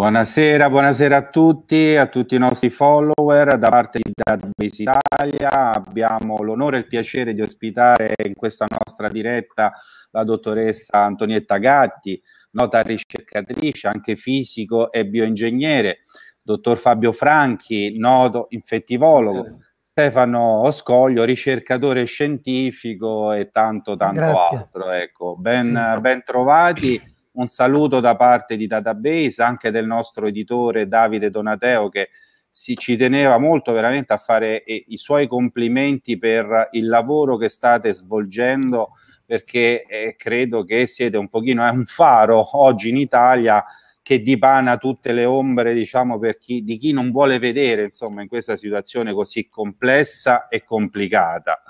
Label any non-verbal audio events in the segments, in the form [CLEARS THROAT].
Buonasera, buonasera a tutti, a tutti i nostri follower. Da parte di Database Italia abbiamo l'onore e il piacere di ospitare in questa nostra diretta la dottoressa Antonietta Gatti, nota ricercatrice, anche fisico e bioingegnere, dottor Fabio Franchi, noto infettivologo, Stefano Oscoglio, ricercatore scientifico e tanto tanto Grazie. altro. Ecco, ben, sì. ben trovati un saluto da parte di Database, anche del nostro editore Davide Donateo che si, ci teneva molto veramente a fare eh, i suoi complimenti per il lavoro che state svolgendo perché eh, credo che siete un pochino è un faro oggi in Italia che dipana tutte le ombre diciamo per chi, di chi non vuole vedere insomma in questa situazione così complessa e complicata.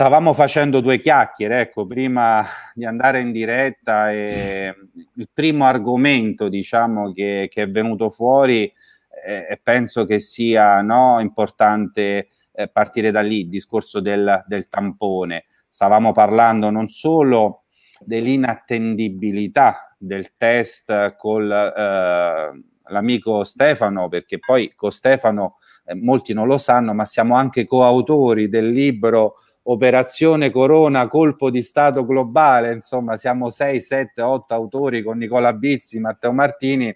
Stavamo facendo due chiacchiere, ecco, prima di andare in diretta e il primo argomento, diciamo, che, che è venuto fuori eh, e eh, penso che sia no, importante eh, partire da lì, il discorso del, del tampone. Stavamo parlando non solo dell'inattendibilità del test con eh, l'amico Stefano, perché poi con Stefano eh, molti non lo sanno, ma siamo anche coautori del libro Operazione Corona, colpo di Stato globale, insomma siamo 6, 7, 8 autori con Nicola Bizzi, Matteo Martini,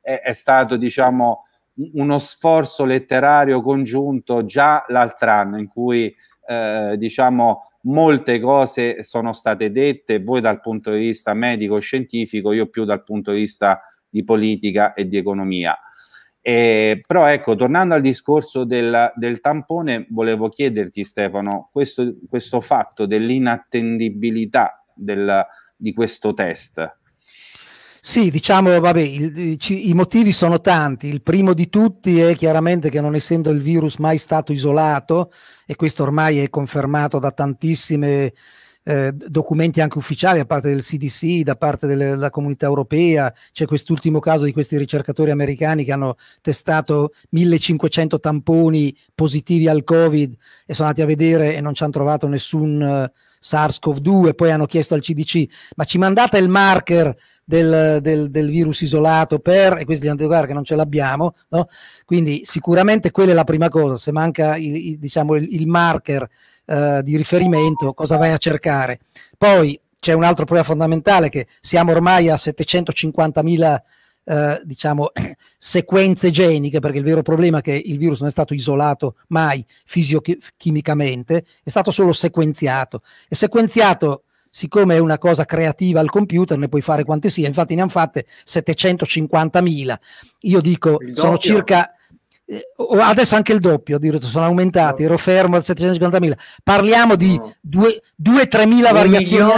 è, è stato diciamo uno sforzo letterario congiunto già l'altro anno in cui eh, diciamo molte cose sono state dette, voi dal punto di vista medico-scientifico, io più dal punto di vista di politica e di economia. Eh, però ecco, tornando al discorso del, del tampone, volevo chiederti Stefano, questo, questo fatto dell'inattendibilità del, di questo test. Sì, diciamo, vabbè, il, ci, i motivi sono tanti. Il primo di tutti è chiaramente che non essendo il virus mai stato isolato, e questo ormai è confermato da tantissime eh, documenti anche ufficiali da parte del CDC, da parte delle, della comunità europea. C'è quest'ultimo caso di questi ricercatori americani che hanno testato 1500 tamponi positivi al Covid e sono andati a vedere e non ci hanno trovato nessun eh, SARS-CoV-2. Poi hanno chiesto al CDC, ma ci mandate il marker del, del, del, virus isolato per, e questi gli hanno detto guarda che non ce l'abbiamo, no? quindi sicuramente quella è la prima cosa, se manca il, il, diciamo, il, il marker eh, di riferimento, cosa vai a cercare. Poi c'è un altro problema fondamentale che siamo ormai a 750.000 eh, diciamo, [COUGHS] sequenze geniche, perché il vero problema è che il virus non è stato isolato mai fisiochimicamente, è stato solo sequenziato. E sequenziato, siccome è una cosa creativa al computer, ne puoi fare quante sia, infatti ne hanno fatte 750.000. Io dico, sono circa eh, adesso anche il doppio addirittura sono aumentati, ero fermo a 750.000. Parliamo di 2 3 mila variazioni.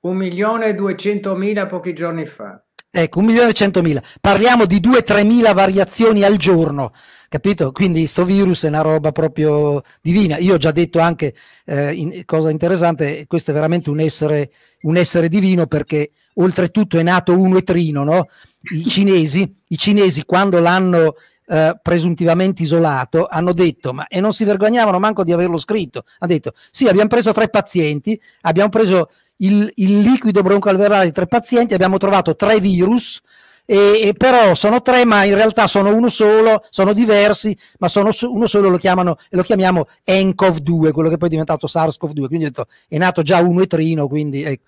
Un milione e duecentomila pochi giorni fa. Ecco, un milione e centomila. Parliamo di 2 3 mila variazioni al giorno, capito? Quindi sto virus è una roba proprio divina. Io ho già detto anche, eh, in, cosa interessante, questo è veramente un essere, un essere divino perché oltretutto è nato un etrino, no? I cinesi, i cinesi quando l'hanno eh, presuntivamente isolato, hanno detto, ma, e non si vergognavano manco di averlo scritto, ha detto, sì, abbiamo preso tre pazienti, abbiamo preso il, il liquido broncalverale di tre pazienti, abbiamo trovato tre virus, e, e, però sono tre ma in realtà sono uno solo, sono diversi ma sono su, uno solo lo, chiamano, lo chiamiamo ENCOV2, quello che poi è diventato SARS-CoV-2, quindi detto, è nato già uno e trino quindi, ecco.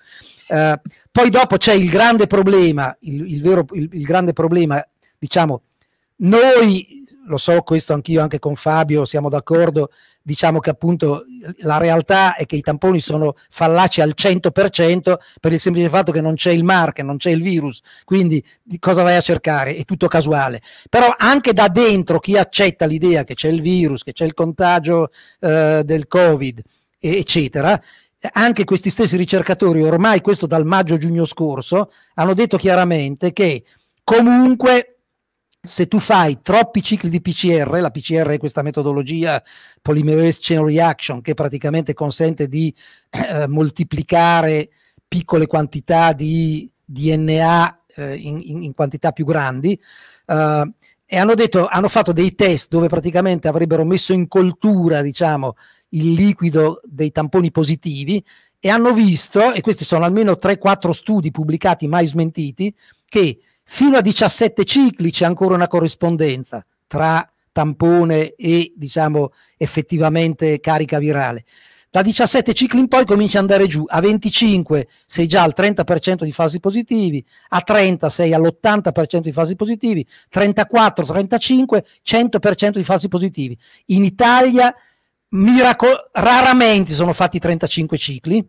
eh, poi dopo c'è il grande problema il, il vero, il, il grande problema diciamo noi, lo so questo anch'io, anche con Fabio, siamo d'accordo, diciamo che appunto la realtà è che i tamponi sono fallaci al 100% per il semplice fatto che non c'è il market, non c'è il virus, quindi cosa vai a cercare? È tutto casuale. Però anche da dentro chi accetta l'idea che c'è il virus, che c'è il contagio eh, del Covid, eccetera, anche questi stessi ricercatori, ormai questo dal maggio-giugno scorso, hanno detto chiaramente che comunque se tu fai troppi cicli di PCR, la PCR è questa metodologia polymerase chain reaction che praticamente consente di eh, eh moltiplicare piccole quantità di DNA eh, in, in, quantità più grandi, eh, e hanno, detto, hanno fatto dei test dove praticamente avrebbero messo in coltura, diciamo, il liquido dei tamponi positivi e hanno visto, e questi sono almeno 3-4 studi pubblicati mai smentiti, che fino a 17 cicli c'è ancora una corrispondenza tra tampone e diciamo effettivamente carica virale. Da 17 cicli in poi comincia ad andare giù, a 25 sei già al 30% di fasi positivi, a 30 sei all'80% di fasi positivi, 34, 35, 100% di fasi positivi. In Italia raramente sono fatti 35 cicli,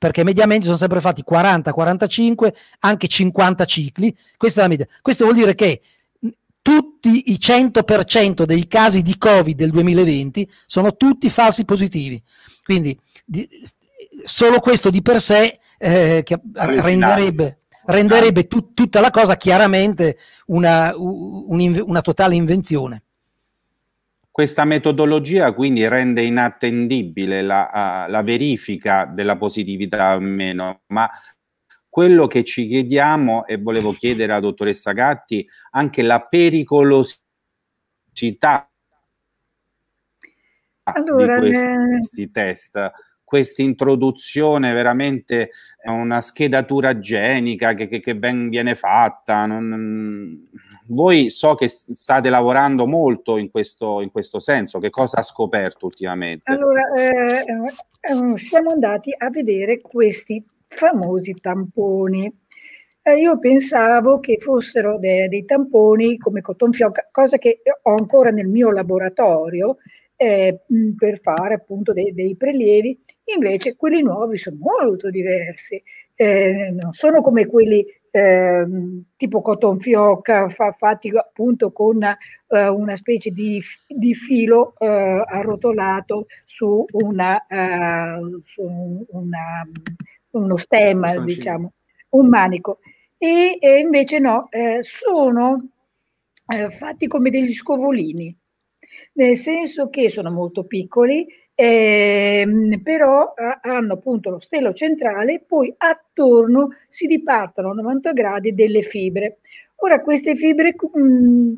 perché mediamente sono sempre fatti 40, 45, anche 50 cicli. Questa è la media. Questo vuol dire che tutti i 100% dei casi di Covid del 2020 sono tutti falsi positivi. Quindi di, solo questo di per sé eh, renderebbe, renderebbe tut, tutta la cosa chiaramente una, una, una totale invenzione. Questa metodologia quindi rende inattendibile la, uh, la verifica della positività o meno, ma quello che ci chiediamo, e volevo chiedere alla dottoressa Gatti, anche la pericolosità allora, di questi, eh... questi test questa introduzione veramente è una schedatura genica che, che, che ben viene fatta. Non voi so che state lavorando molto in questo, in questo senso, che cosa ha scoperto ultimamente? Allora, eh, eh, siamo andati a vedere questi famosi tamponi. Eh, io pensavo che fossero de dei tamponi come cotton fioc, cosa che ho ancora nel mio laboratorio eh, mh, per fare appunto de dei prelievi, invece quelli nuovi sono molto diversi, eh, non sono come quelli ehm, tipo cotton fioc fa, fatti appunto con eh, una specie di, di filo eh, arrotolato su, una, eh, su una, uno stemma, un diciamo, un manico. E, e invece no, eh, sono eh, fatti come degli scovolini, nel senso che sono molto piccoli, eh, però hanno appunto lo stelo centrale, poi attorno si dipartono a 90 gradi delle fibre. Ora queste fibre, mm,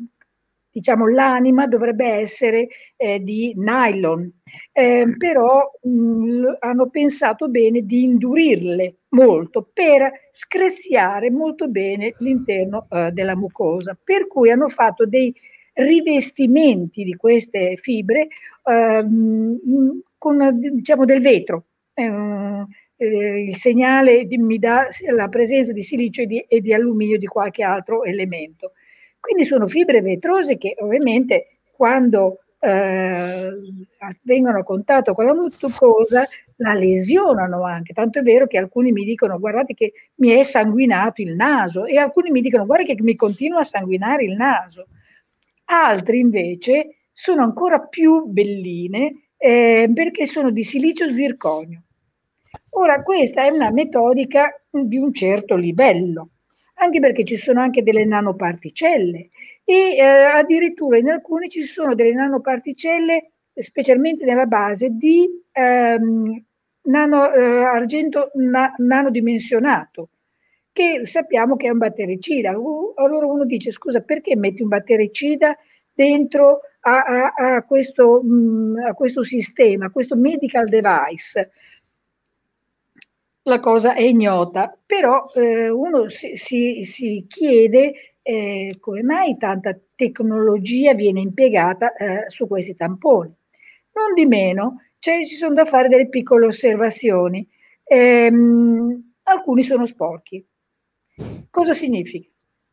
diciamo l'anima dovrebbe essere eh, di nylon, eh, però mh, mm, hanno pensato bene di indurirle molto per screziare molto bene l'interno eh, della mucosa, per cui hanno fatto dei rivestimenti di queste fibre ehm, con diciamo, del vetro. Eh, il segnale mi dà la presenza di silicio e di, e di alluminio di qualche altro elemento. Quindi sono fibre vetrose che ovviamente quando eh, vengono a contatto con la mucosa la lesionano anche, tanto è vero che alcuni mi dicono guardate che mi è sanguinato il naso e alcuni mi dicono guarda che mi continua a sanguinare il naso altri invece sono ancora più belline eh, perché sono di silicio zirconio. Ora, questa è una metodica di un certo livello, anche perché ci sono anche delle nanoparticelle e eh, addirittura in alcune ci sono delle nanoparticelle, specialmente nella base, di ehm, nano, eh, argento na- nanodimensionato, che sappiamo che è un battericida. Allora uno dice, scusa, perché metti un battericida dentro a, a, a, questo, mm, a questo sistema, a questo medical device? La cosa è ignota, però eh, uno si, si, si chiede eh, come mai tanta tecnologia viene impiegata eh, su questi tamponi. Non di meno, cioè, ci sono da fare delle piccole osservazioni. Ehm, alcuni sono sporchi. Cosa significa?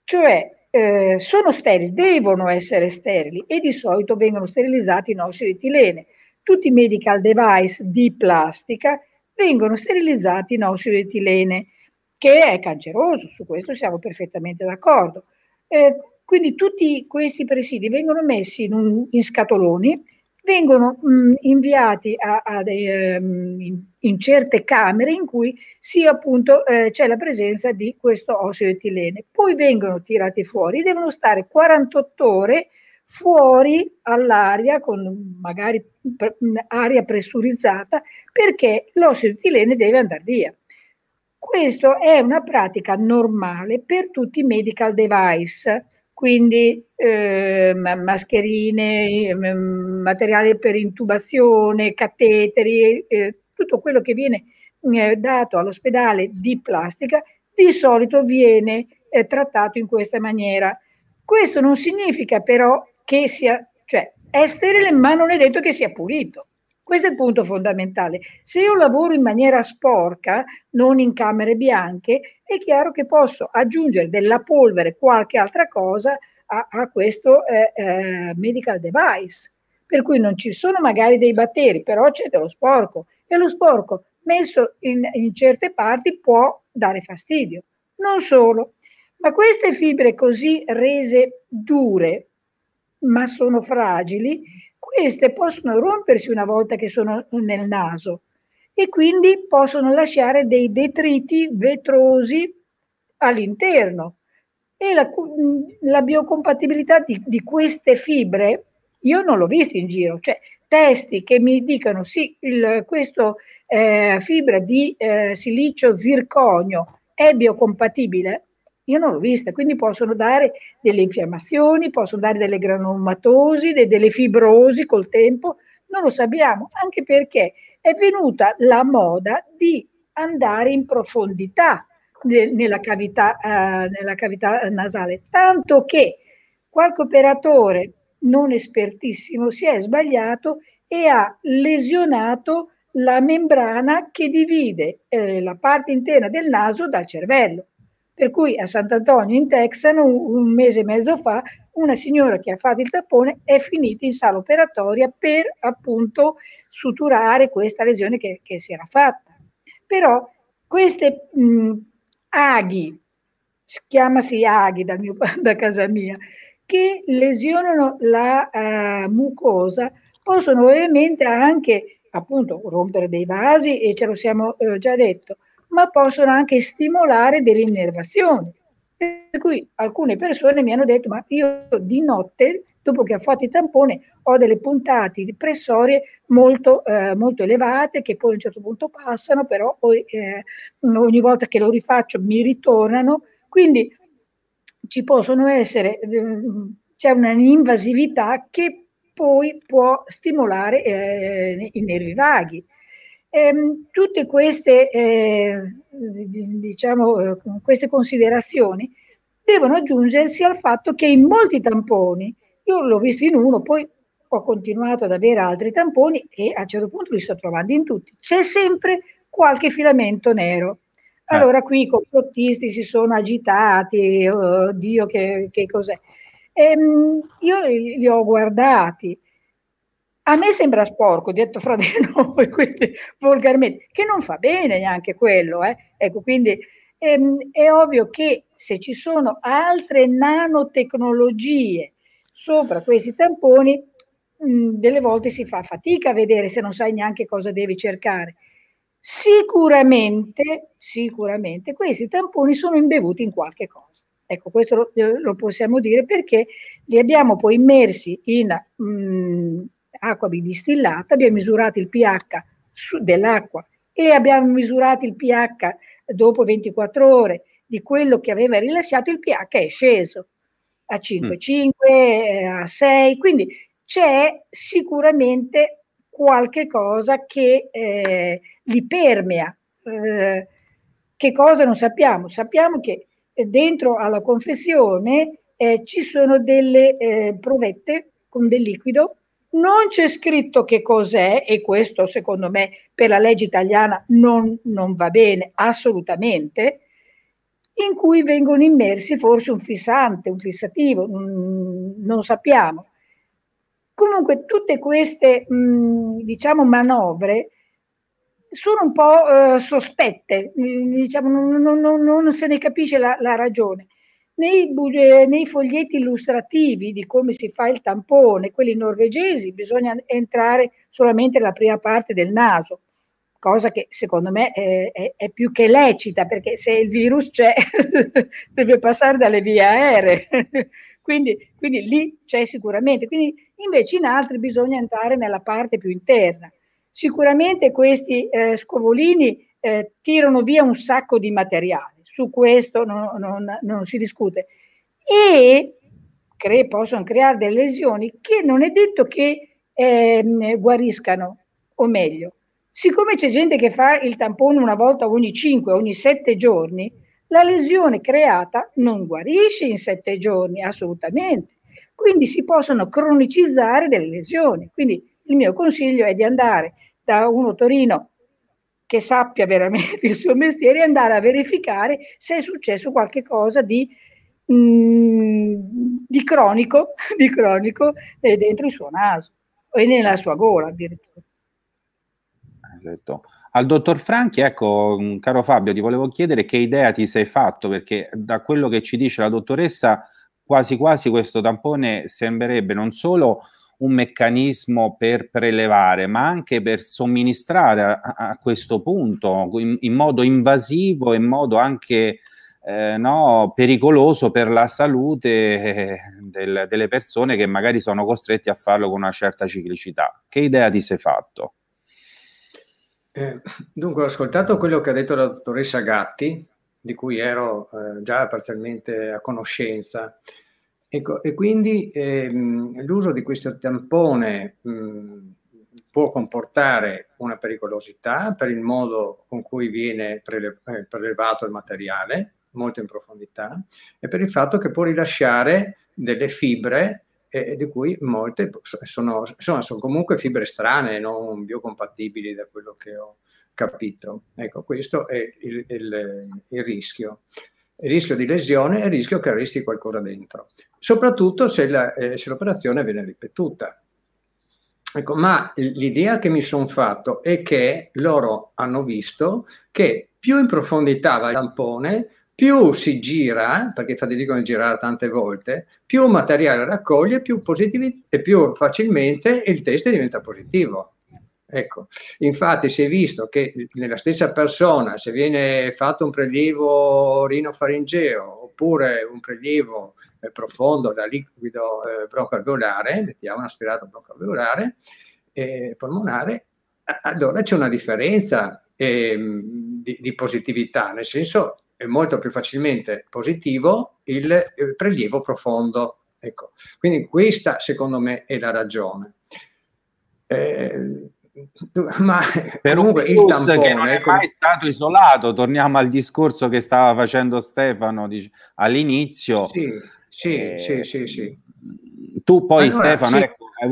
Cioè, eh, sono sterili, devono essere sterili e di solito vengono sterilizzati in ossido etilene. Tutti i medical device di plastica vengono sterilizzati in ossido etilene, che è canceroso, su questo siamo perfettamente d'accordo. Eh, quindi tutti questi presidi vengono messi in, un, in scatoloni vengono mh, mm, inviati a, a dei, um, in, in, certe camere in cui sì, appunto, eh, c'è la presenza di questo ossido etilene. Poi vengono tirati fuori, devono stare 48 ore fuori all'aria con magari pre- mm, aria pressurizzata perché l'ossido etilene deve andare via. Questa è una pratica normale per tutti i medical device quindi eh, mascherine, ehm, materiale per intubazione, cateteri, eh, tutto quello che viene eh, dato all'ospedale di plastica di solito viene eh, trattato in questa maniera. Questo non significa però che sia, cioè è sterile ma non è detto che sia pulito. Questo è il punto fondamentale. Se io lavoro in maniera sporca, non in camere bianche, è chiaro che posso aggiungere della polvere, qualche altra cosa a, a questo eh, eh, medical device. Per cui non ci sono magari dei batteri, però c'è dello sporco e lo sporco messo in, in certe parti può dare fastidio. Non solo, ma queste fibre così rese dure, ma sono fragili, queste possono rompersi una volta che sono nel naso e quindi possono lasciare dei detriti vetrosi all'interno. E la, la biocompatibilità di, di, queste fibre io non l'ho vista in giro, cioè testi che mi dicano sì, il, questo eh, fibra di eh, silicio zirconio è biocompatibile, io non l'ho vista, quindi possono dare delle infiammazioni, possono dare delle granulomatosi, de, delle fibrosi col tempo, non lo sappiamo, anche perché è venuta la moda di andare in profondità nella cavità, eh, nella cavità nasale, tanto che qualche operatore non espertissimo si è sbagliato e ha lesionato la membrana che divide eh, la parte interna del naso dal cervello. Per cui a Sant'Antonio in Texas un mese e mezzo fa, una signora che ha fatto il tappone è finita in sala operatoria per appunto suturare questa lesione che, che si era fatta. Però queste mh, mm, aghi, chiamasi aghi da, mio, [LAUGHS] da casa mia, che lesionano la uh, mucosa, possono ovviamente anche appunto rompere dei vasi e ce lo siamo eh, già detto, ma possono anche stimolare delle innervazioni. Per cui alcune persone mi hanno detto, ma io di notte, dopo che ho fatto il tampone, ho delle puntate depressorie molto, eh, molto elevate che poi a un certo punto passano, però poi, eh, ogni volta che lo rifaccio mi ritornano. Quindi ci possono essere, eh, c'è un'invasività che poi può stimolare eh, i nervi vaghi. Ehm, tutte queste, eh, diciamo, eh, queste considerazioni devono aggiungersi al fatto che in molti tamponi, io l'ho visto in uno, poi ho continuato ad avere altri tamponi e a un certo punto li sto trovando in tutti, c'è sempre qualche filamento nero. Eh. Allora qui i complottisti si sono agitati, oddio oh, che, che cos'è. Ehm, io li, li ho guardati, a me sembra sporco, detto fra di [LAUGHS] noi, quindi volgarmente, che non fa bene neanche quello. Eh? Ecco, quindi ehm, è ovvio che se ci sono altre nanotecnologie sopra questi tamponi, mh, mm, delle volte si fa fatica a vedere se non sai neanche cosa devi cercare. Sicuramente, sicuramente questi tamponi sono imbevuti in qualche cosa. Ecco, questo lo, lo possiamo dire perché li abbiamo poi immersi in... Mh, mm, acqua bidistillata, abbiamo misurato il pH dell'acqua e abbiamo misurato il pH dopo 24 ore di quello che aveva rilassato, il pH è sceso a 5,5, eh, a 6, quindi c'è sicuramente qualche cosa che eh, li permea. Eh, che cosa non sappiamo? Sappiamo che eh, dentro alla confezione eh, ci sono delle eh, provette con del liquido non c'è scritto che cos'è e questo secondo me per la legge italiana non, non va bene assolutamente, in cui vengono immersi forse un fissante, un fissativo, mm, non sappiamo. Comunque tutte queste mm, diciamo manovre sono un po' eh, sospette, mm, diciamo, non, non, non, se ne capisce la, la ragione nei, nei, foglietti illustrativi di come si fa il tampone, quelli norvegesi, bisogna entrare solamente la prima parte del naso, cosa che secondo me è, è, è più che lecita, perché se il virus c'è [LAUGHS] deve passare dalle vie aeree. [LAUGHS] quindi, quindi lì c'è sicuramente. Quindi invece in altri bisogna entrare nella parte più interna. Sicuramente questi eh, scovolini eh, tirano via un sacco di materiale su questo non, non, non si discute. E cre- possono creare delle lesioni che non è detto che eh, guariscano, o meglio, siccome c'è gente che fa il tampone una volta ogni 5, ogni 7 giorni, la lesione creata non guarisce in 7 giorni, assolutamente. Quindi si possono cronicizzare delle lesioni. Quindi il mio consiglio è di andare da un otorino che sappia veramente il suo mestiere e andare a verificare se è successo qualcosa di, mm, di cronico, [LAUGHS] di cronico eh, dentro il suo naso e nella sua gola addirittura. Esatto. Al dottor Franchi, ecco, mm, caro Fabio, ti volevo chiedere che idea ti sei fatto, perché da quello che ci dice la dottoressa, quasi quasi questo tampone sembrerebbe non solo un meccanismo per prelevare, ma anche per somministrare a, a questo punto in, in, modo invasivo, in modo anche eh, no, pericoloso per la salute eh, del, delle persone che magari sono costretti a farlo con una certa ciclicità. Che idea ti sei fatto? Eh, dunque, ho ascoltato quello che ha detto la dottoressa Gatti, di cui ero eh, già parzialmente a conoscenza. Ecco, e quindi ehm, l'uso di questo tampone mh, può comportare una pericolosità per il modo con cui viene prele- eh, prelevato il materiale, molto in profondità, e per il fatto che può rilasciare delle fibre eh, di cui molte sono, sono, sono, comunque fibre strane, non biocompatibili da quello che ho capito. Ecco, questo è il, il, il rischio. Il rischio di lesione e il rischio che resti qualcosa dentro soprattutto se, la, eh, se l'operazione viene ripetuta. Ecco, ma l'idea che mi sono fatto è che loro hanno visto che più in profondità va il tampone, più si gira, perché infatti dicono di girare tante volte, più materiale raccoglie, più, positivi, e più facilmente il test diventa positivo. Ecco, infatti si è visto che nella stessa persona, se viene fatto un prelievo rinofaringeo oppure un prelievo eh, profondo da liquido eh, brocoalveolare, mettiamo un aspirato brocoalveolare eh, polmonare, allora c'è una differenza eh, di, di, positività, nel senso è molto più facilmente positivo il, il eh, prelievo profondo. Ecco. Quindi questa secondo me è la ragione. Eh, [LAUGHS] ma per comunque un il tampone, che non è eh, mai stato isolato torniamo al discorso che stava facendo Stefano dice, all'inizio sì, sì, eh, sì, sì, sì, tu poi allora, Stefano sì. Ecco, eh,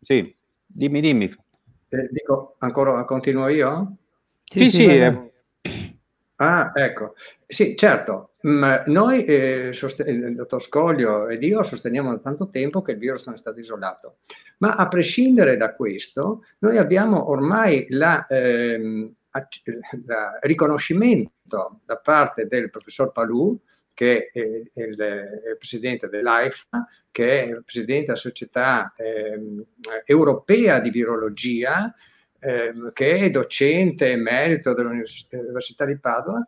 sì, dimmi dimmi eh, dico ancora continuo io sì sì, sì eh, Ah, ecco, sì, certo. Ma mm, noi, eh, sosten- il dottor Scoglio ed io, sosteniamo da tanto tempo che il virus non è stato isolato. Ma a prescindere da questo, noi abbiamo ormai il ehm, la riconoscimento da parte del professor Palù, che è il, il presidente dell'AIFA, che è il presidente della Società ehm, Europea di Virologia, Ehm, che è docente emerito dell'Università di Padova,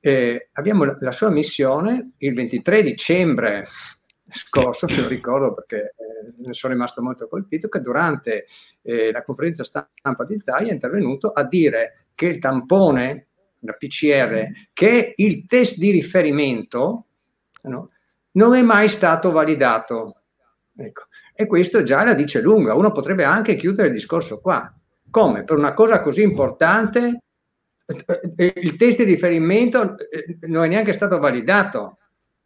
eh, abbiamo la, la, sua missione il 23 dicembre scorso, che lo ricordo perché eh, ne sono rimasto molto colpito, che durante eh, la conferenza stampa di Zai è intervenuto a dire che il tampone, la PCR, che è il test di riferimento, no, non è mai stato validato. Ecco. E questo già la dice lunga, uno potrebbe anche chiudere il discorso qua. Come? Per una cosa così importante il test di riferimento eh, non è neanche stato validato.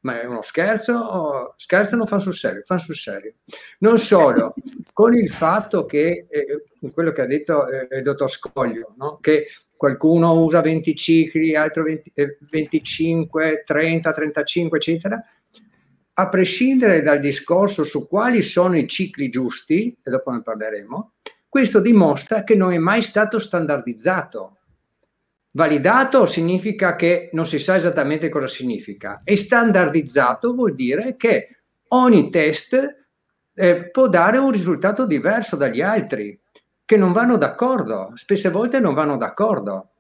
Ma è uno scherzo? Scherzano, fanno sul serio, fanno sul serio. Non solo, con il fatto che, eh, quello che ha detto eh, il dottor Scoglio, no? che qualcuno usa 20 cicli, altro 20, eh, 25, 30, 35, eccetera, a prescindere dal discorso su quali sono i cicli giusti, e dopo ne parleremo, questo dimostra che non è mai stato standardizzato. Validato significa che non si sa esattamente cosa significa e standardizzato vuol dire che ogni test eh, può dare un risultato diverso dagli altri, che non vanno d'accordo, spesse volte non vanno d'accordo.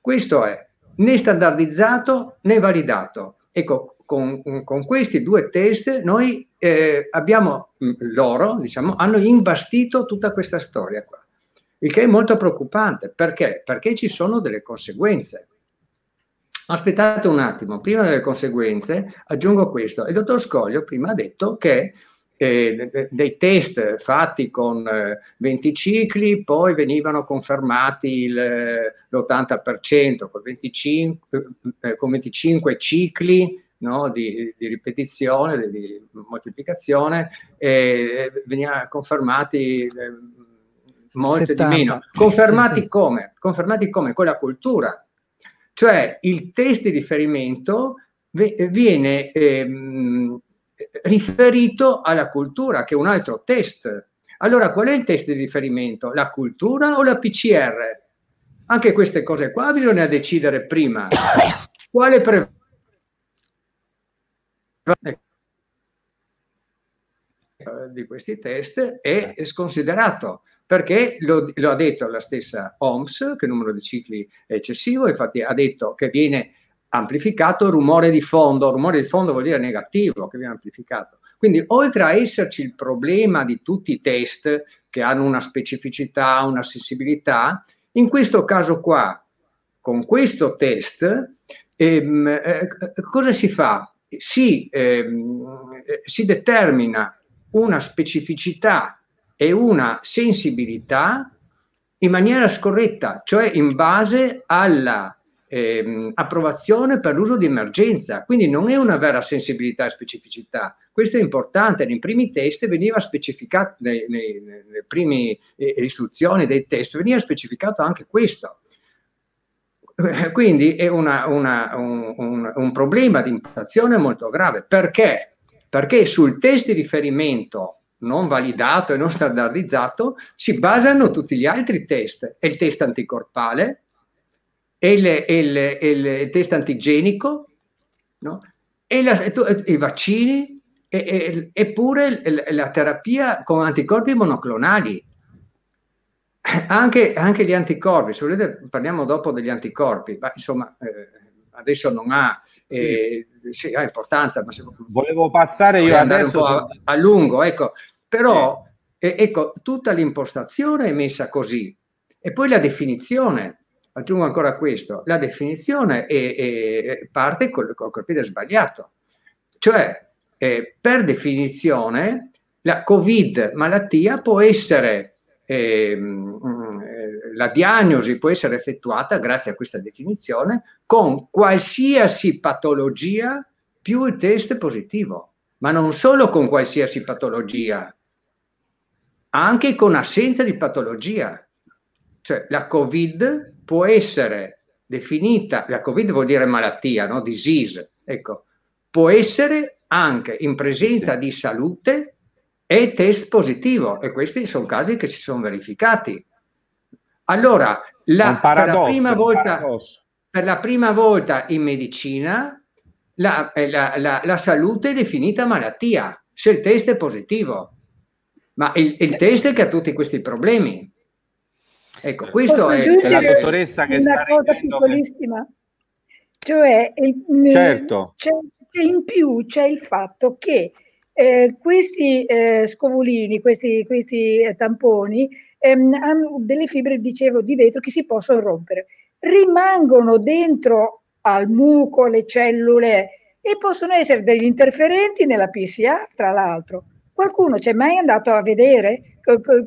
Questo è né standardizzato né validato. Ecco, con, con questi due test noi eh, abbiamo, mm, loro diciamo, hanno imbastito tutta questa storia qua, il che è molto preoccupante. Perché? Perché ci sono delle conseguenze. Aspettate un attimo, prima delle conseguenze aggiungo questo. Il dottor Scoglio prima ha detto che eh, dei test fatti con eh, 20 cicli, poi venivano confermati il, eh, l'80% con 25, eh, con 25 cicli no? di, di, ripetizione, di, moltiplicazione, e venivano confermati ehm, molte 70. di meno. Confermati sì, sì. come? Confermati come? Con la cultura. Cioè il test di riferimento viene ehm, riferito alla cultura, che è un altro test. Allora, qual è il test di riferimento? La cultura o la PCR? Anche queste cose qua bisogna decidere prima. Quale prevalente? Ecco. Eh, di questi test è sconsiderato perché lo, lo, ha detto la stessa OMS che il numero di cicli è eccessivo, infatti ha detto che viene amplificato il rumore di fondo, rumore di fondo vuol dire negativo che viene amplificato. Quindi oltre a esserci il problema di tutti i test che hanno una specificità, una sensibilità, in questo caso qua, con questo test, ehm, eh, cosa si fa? si, ehm, eh, si determina una specificità e una sensibilità in maniera scorretta, cioè in base alla ehm, approvazione per l'uso di emergenza. Quindi non è una vera sensibilità e specificità. Questo è importante, nei primi test veniva specificato, nelle prime eh, istruzioni dei test veniva specificato anche questo. Eh, quindi è una, una, un, un, un, problema di impostazione molto grave. Perché? Perché sul test di riferimento non validato e non standardizzato si basano tutti gli altri test. È il test anticorpale, è il, è il, è il, test antigenico, no? e, la, e i vaccini, eppure la terapia con anticorpi monoclonali anche, anche, gli anticorpi, se volete parliamo dopo degli anticorpi, ma insomma eh, adesso non ha, eh, sì. Sì, ha importanza. Ma se, Volevo passare io adesso... A, a, lungo, ecco, però eh. ecco, tutta l'impostazione è messa così e poi la definizione, aggiungo ancora questo, la definizione è, è parte col, col, col piede sbagliato, cioè eh, per definizione la Covid malattia può essere Ehm, mm, eh, la diagnosi può essere effettuata grazie a questa definizione con qualsiasi patologia più il test positivo, ma non solo con qualsiasi patologia, anche con assenza di patologia. Cioè la Covid può essere definita, la Covid vuol dire malattia, no? disease, ecco, può essere anche in presenza di salute e test positivo e questi sono casi che si sono verificati. Allora, la, paradosso, per, la volta, per, la prima volta, in medicina eh, la, la, salute è definita malattia se il test è positivo, ma il, il eh. test è che ha tutti questi problemi. Ecco, questo è la dottoressa che una sta cosa piccolissima. Che... Cioè, il, certo. Cioè, in più c'è il fatto che eh, questi eh, scovolini, questi, questi eh, tamponi ehm, hanno delle fibre, dicevo, di vetro che si possono rompere. Rimangono dentro al muco, le cellule e possono essere degli interferenti nella PCA, tra l'altro. Qualcuno c'è mai andato a vedere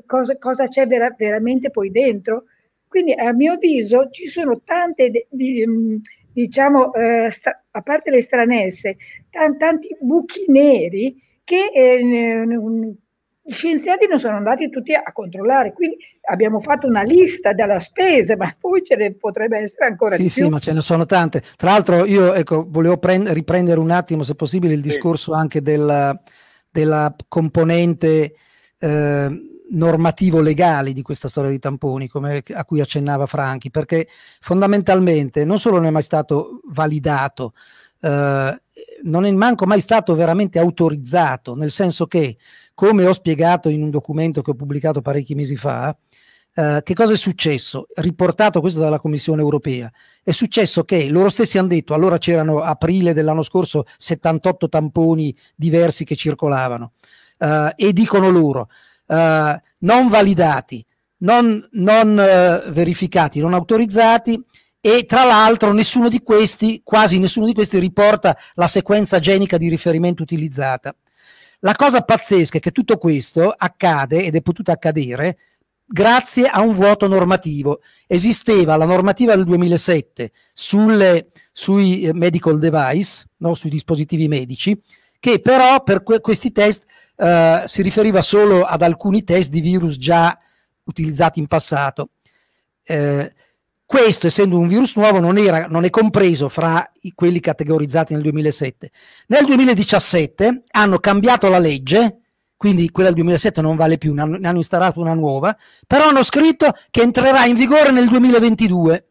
cosa, cosa c'è vera, veramente poi dentro? Quindi a mio avviso ci sono tante... De, di, mm, diciamo, eh, sta, a parte le stranezze, t- tanti buchi neri che eh, gli scienziati non sono andati tutti a controllare, quindi abbiamo fatto una lista della spesa, [LAUGHS] ma poi ce ne potrebbe essere ancora sì, di più. Sì, ma ce ne sono tante. Tra l'altro io ecco, volevo riprendere un attimo, se possibile, il discorso sì. anche della, della componente eh, normativo-legale di questa storia di tamponi, come, a cui accennava Franchi, perché fondamentalmente non solo non è mai stato validato, eh, non è manco mai stato veramente autorizzato, nel senso che, come ho spiegato in un documento che ho pubblicato parecchi mesi fa, eh, che cosa è successo? Riportato questo dalla Commissione europea, è successo che loro stessi hanno detto, allora c'erano aprile dell'anno scorso 78 tamponi diversi che circolavano, eh, e dicono loro, eh, non validati, non, non eh, verificati, non autorizzati, e tra l'altro nessuno di questi, quasi nessuno di questi riporta la sequenza genica di riferimento utilizzata. La cosa pazzesca è che tutto questo accade ed è potuto accadere grazie a un vuoto normativo. Esisteva la normativa del 2007 sulle, sui eh, medical device, no, sui dispositivi medici, che però per que questi test eh, si riferiva solo ad alcuni test di virus già utilizzati in passato. Eh, questo, essendo un virus nuovo, non, era, non è compreso fra i, quelli categorizzati nel 2007. Nel 2017 hanno cambiato la legge, quindi quella del 2007 non vale più, ne hanno, ne installato una nuova, però hanno scritto che entrerà in vigore nel 2022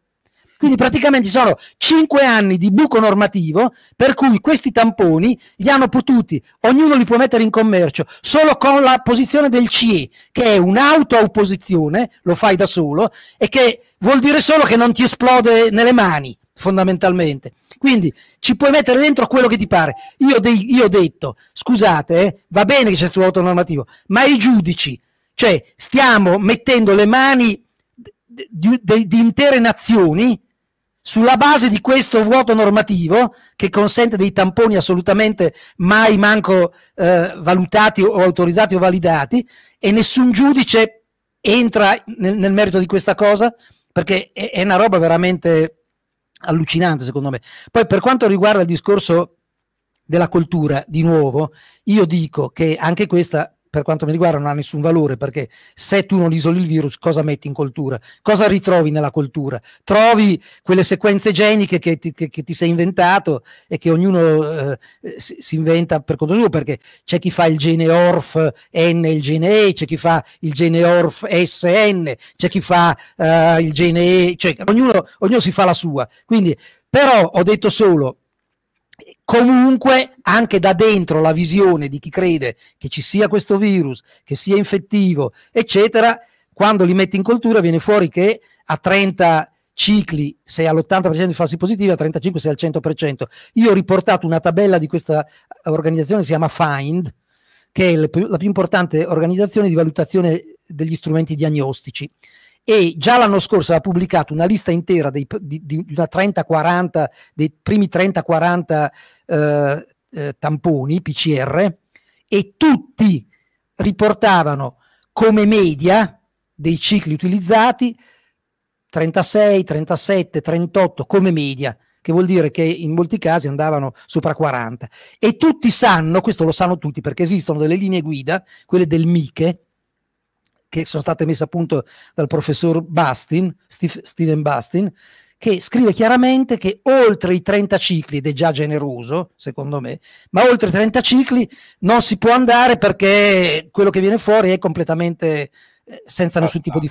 quindi praticamente sono cinque anni di buco normativo per cui questi tamponi li hanno potuti, ognuno li può mettere in commercio solo con la posizione del CE, che è un'auto-opposizione, lo fai da solo, e che vuol dire solo che non ti esplode nelle mani, fondamentalmente. Quindi ci puoi mettere dentro quello che ti pare. Io, io ho detto, scusate, eh, va bene che c'è questo normativo, ma i giudici, cioè stiamo mettendo le mani di, di, di intere nazioni sulla base di questo vuoto normativo, che consente dei tamponi assolutamente mai manco eh, valutati o autorizzati o validati, e nessun giudice entra nel, nel merito di questa cosa, perché è, è una roba veramente allucinante secondo me. Poi per quanto riguarda il discorso della cultura, di nuovo, io dico che anche questa per quanto mi riguarda non ha nessun valore perché se tu non isoli il virus cosa metti in coltura? Cosa ritrovi nella coltura? Trovi quelle sequenze geniche che ti, che, che ti sei inventato e che ognuno eh, si, si, inventa per conto suo perché c'è chi fa il gene ORF N e il gene E, c'è chi fa il gene ORF SN, c'è chi fa eh, il gene E, cioè ognuno, ognuno si fa la sua. Quindi però ho detto solo comunque anche da dentro la visione di chi crede che ci sia questo virus, che sia infettivo, eccetera, quando li metti in coltura viene fuori che a 30 cicli sei all'80% di falsi positivi, a 35 sei al 100%. Io ho riportato una tabella di questa organizzazione che si chiama FIND, che è la più importante organizzazione di valutazione degli strumenti diagnostici e già l'anno scorso ha pubblicato una lista intera dei, di, di, una 30-40, dei primi 30-40 eh, eh, tamponi PCR e tutti riportavano come media dei cicli utilizzati 36, 37, 38 come media, che vuol dire che in molti casi andavano sopra 40. E tutti sanno, questo lo sanno tutti perché esistono delle linee guida, quelle del MICE, che sono state messe a punto dal professor Bastin, Steve, Steven Bastin, che scrive chiaramente che oltre i 30 cicli, ed è già generoso secondo me, ma oltre i 30 cicli non si può andare perché quello che viene fuori è completamente eh, senza nessun tipo di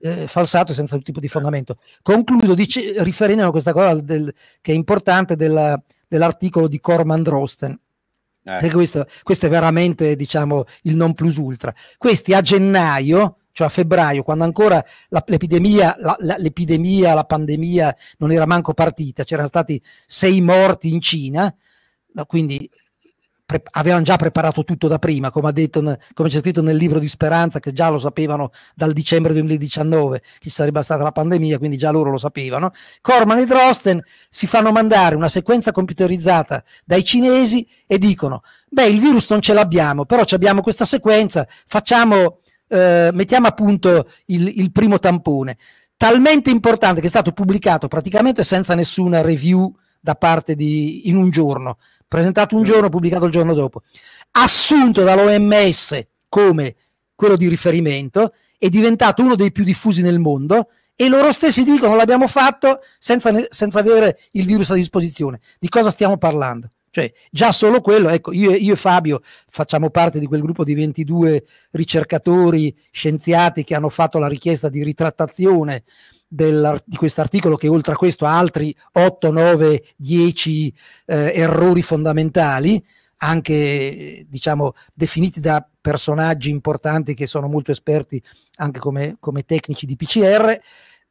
eh, falsato, senza nessun tipo di fondamento. Concludo riferendomi a questa cosa del, che è importante dell'articolo di Corman Drosten eh. Questo, questo, è veramente diciamo, il non plus ultra. Questi a gennaio, cioè a febbraio, quando ancora l'epidemia, la, la, l'epidemia, la pandemia non era manco partita, c'erano stati sei morti in Cina, quindi pre- avevano già preparato tutto da prima, come, ha detto, ne- come c'è scritto nel libro di Speranza, che già lo sapevano dal dicembre 2019 che ci sarebbe stata la pandemia, quindi già loro lo sapevano. Corman e Drosten si fanno mandare una sequenza computerizzata dai cinesi e dicono, beh, il virus non ce l'abbiamo, però abbiamo questa sequenza, facciamo, eh, mettiamo a punto il, il primo tampone. Talmente importante che è stato pubblicato praticamente senza nessuna review da parte di in un giorno, presentato un giorno, pubblicato il giorno dopo, assunto dall'OMS come quello di riferimento, è diventato uno dei più diffusi nel mondo e loro stessi dicono l'abbiamo fatto senza, senza avere il virus a disposizione. Di cosa stiamo parlando? Cioè, già solo quello, ecco, io, io, e Fabio facciamo parte di quel gruppo di 22 ricercatori, scienziati che hanno fatto la richiesta di ritrattazione di questo articolo che oltre a questo ha altri 8, 9, 10 eh, errori fondamentali, anche diciamo definiti da personaggi importanti che sono molto esperti anche come, come tecnici di PCR.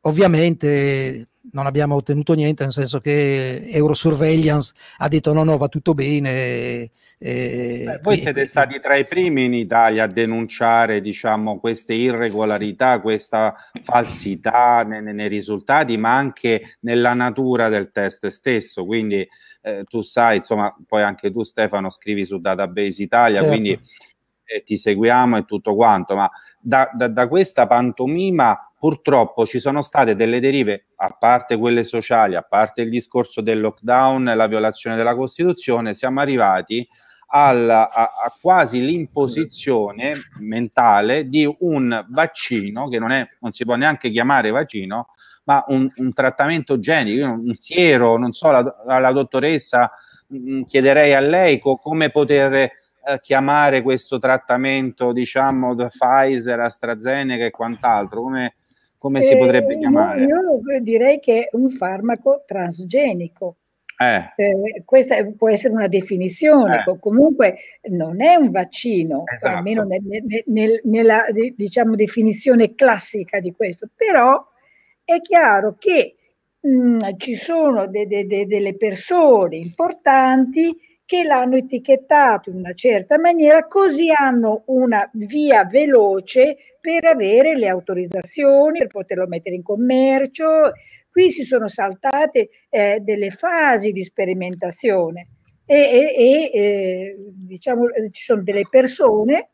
Ovviamente non abbiamo ottenuto niente, nel senso che Eurosurveillance ha detto no, no, va tutto bene, eh, Beh, voi siete eh, stati tra i primi in Italia a denunciare diciamo, queste irregolarità, questa falsità nei, nei, risultati, ma anche nella natura del test stesso. Quindi eh, tu sai, insomma, poi anche tu Stefano scrivi su Database Italia, certo. quindi eh, ti seguiamo e tutto quanto, ma da, da, da questa pantomima purtroppo ci sono state delle derive, a parte quelle sociali, a parte il discorso del lockdown, la violazione della Costituzione, siamo arrivati a alla, a, a quasi l'imposizione mentale di un vaccino che non, è, non si può neanche chiamare vaccino, ma un, un trattamento genico, un siero, non so, la, alla dottoressa mh, mm, chiederei a lei co, come poter eh, chiamare questo trattamento, diciamo, da Pfizer, AstraZeneca e quant'altro, come, come eh, si potrebbe chiamare? Io direi che è un farmaco transgenico, eh. Eh, questa può essere una definizione, eh. comunque non è un vaccino, esatto. almeno nel, nel, nel, nella diciamo, definizione classica di questo, però è chiaro che mh, mm, ci sono de, de, de, delle persone importanti che l'hanno etichettato in una certa maniera, così hanno una via veloce per avere le autorizzazioni, per poterlo mettere in commercio. Qui si sono saltate eh, delle fasi di sperimentazione e, e, e eh, diciamo, eh, ci sono delle persone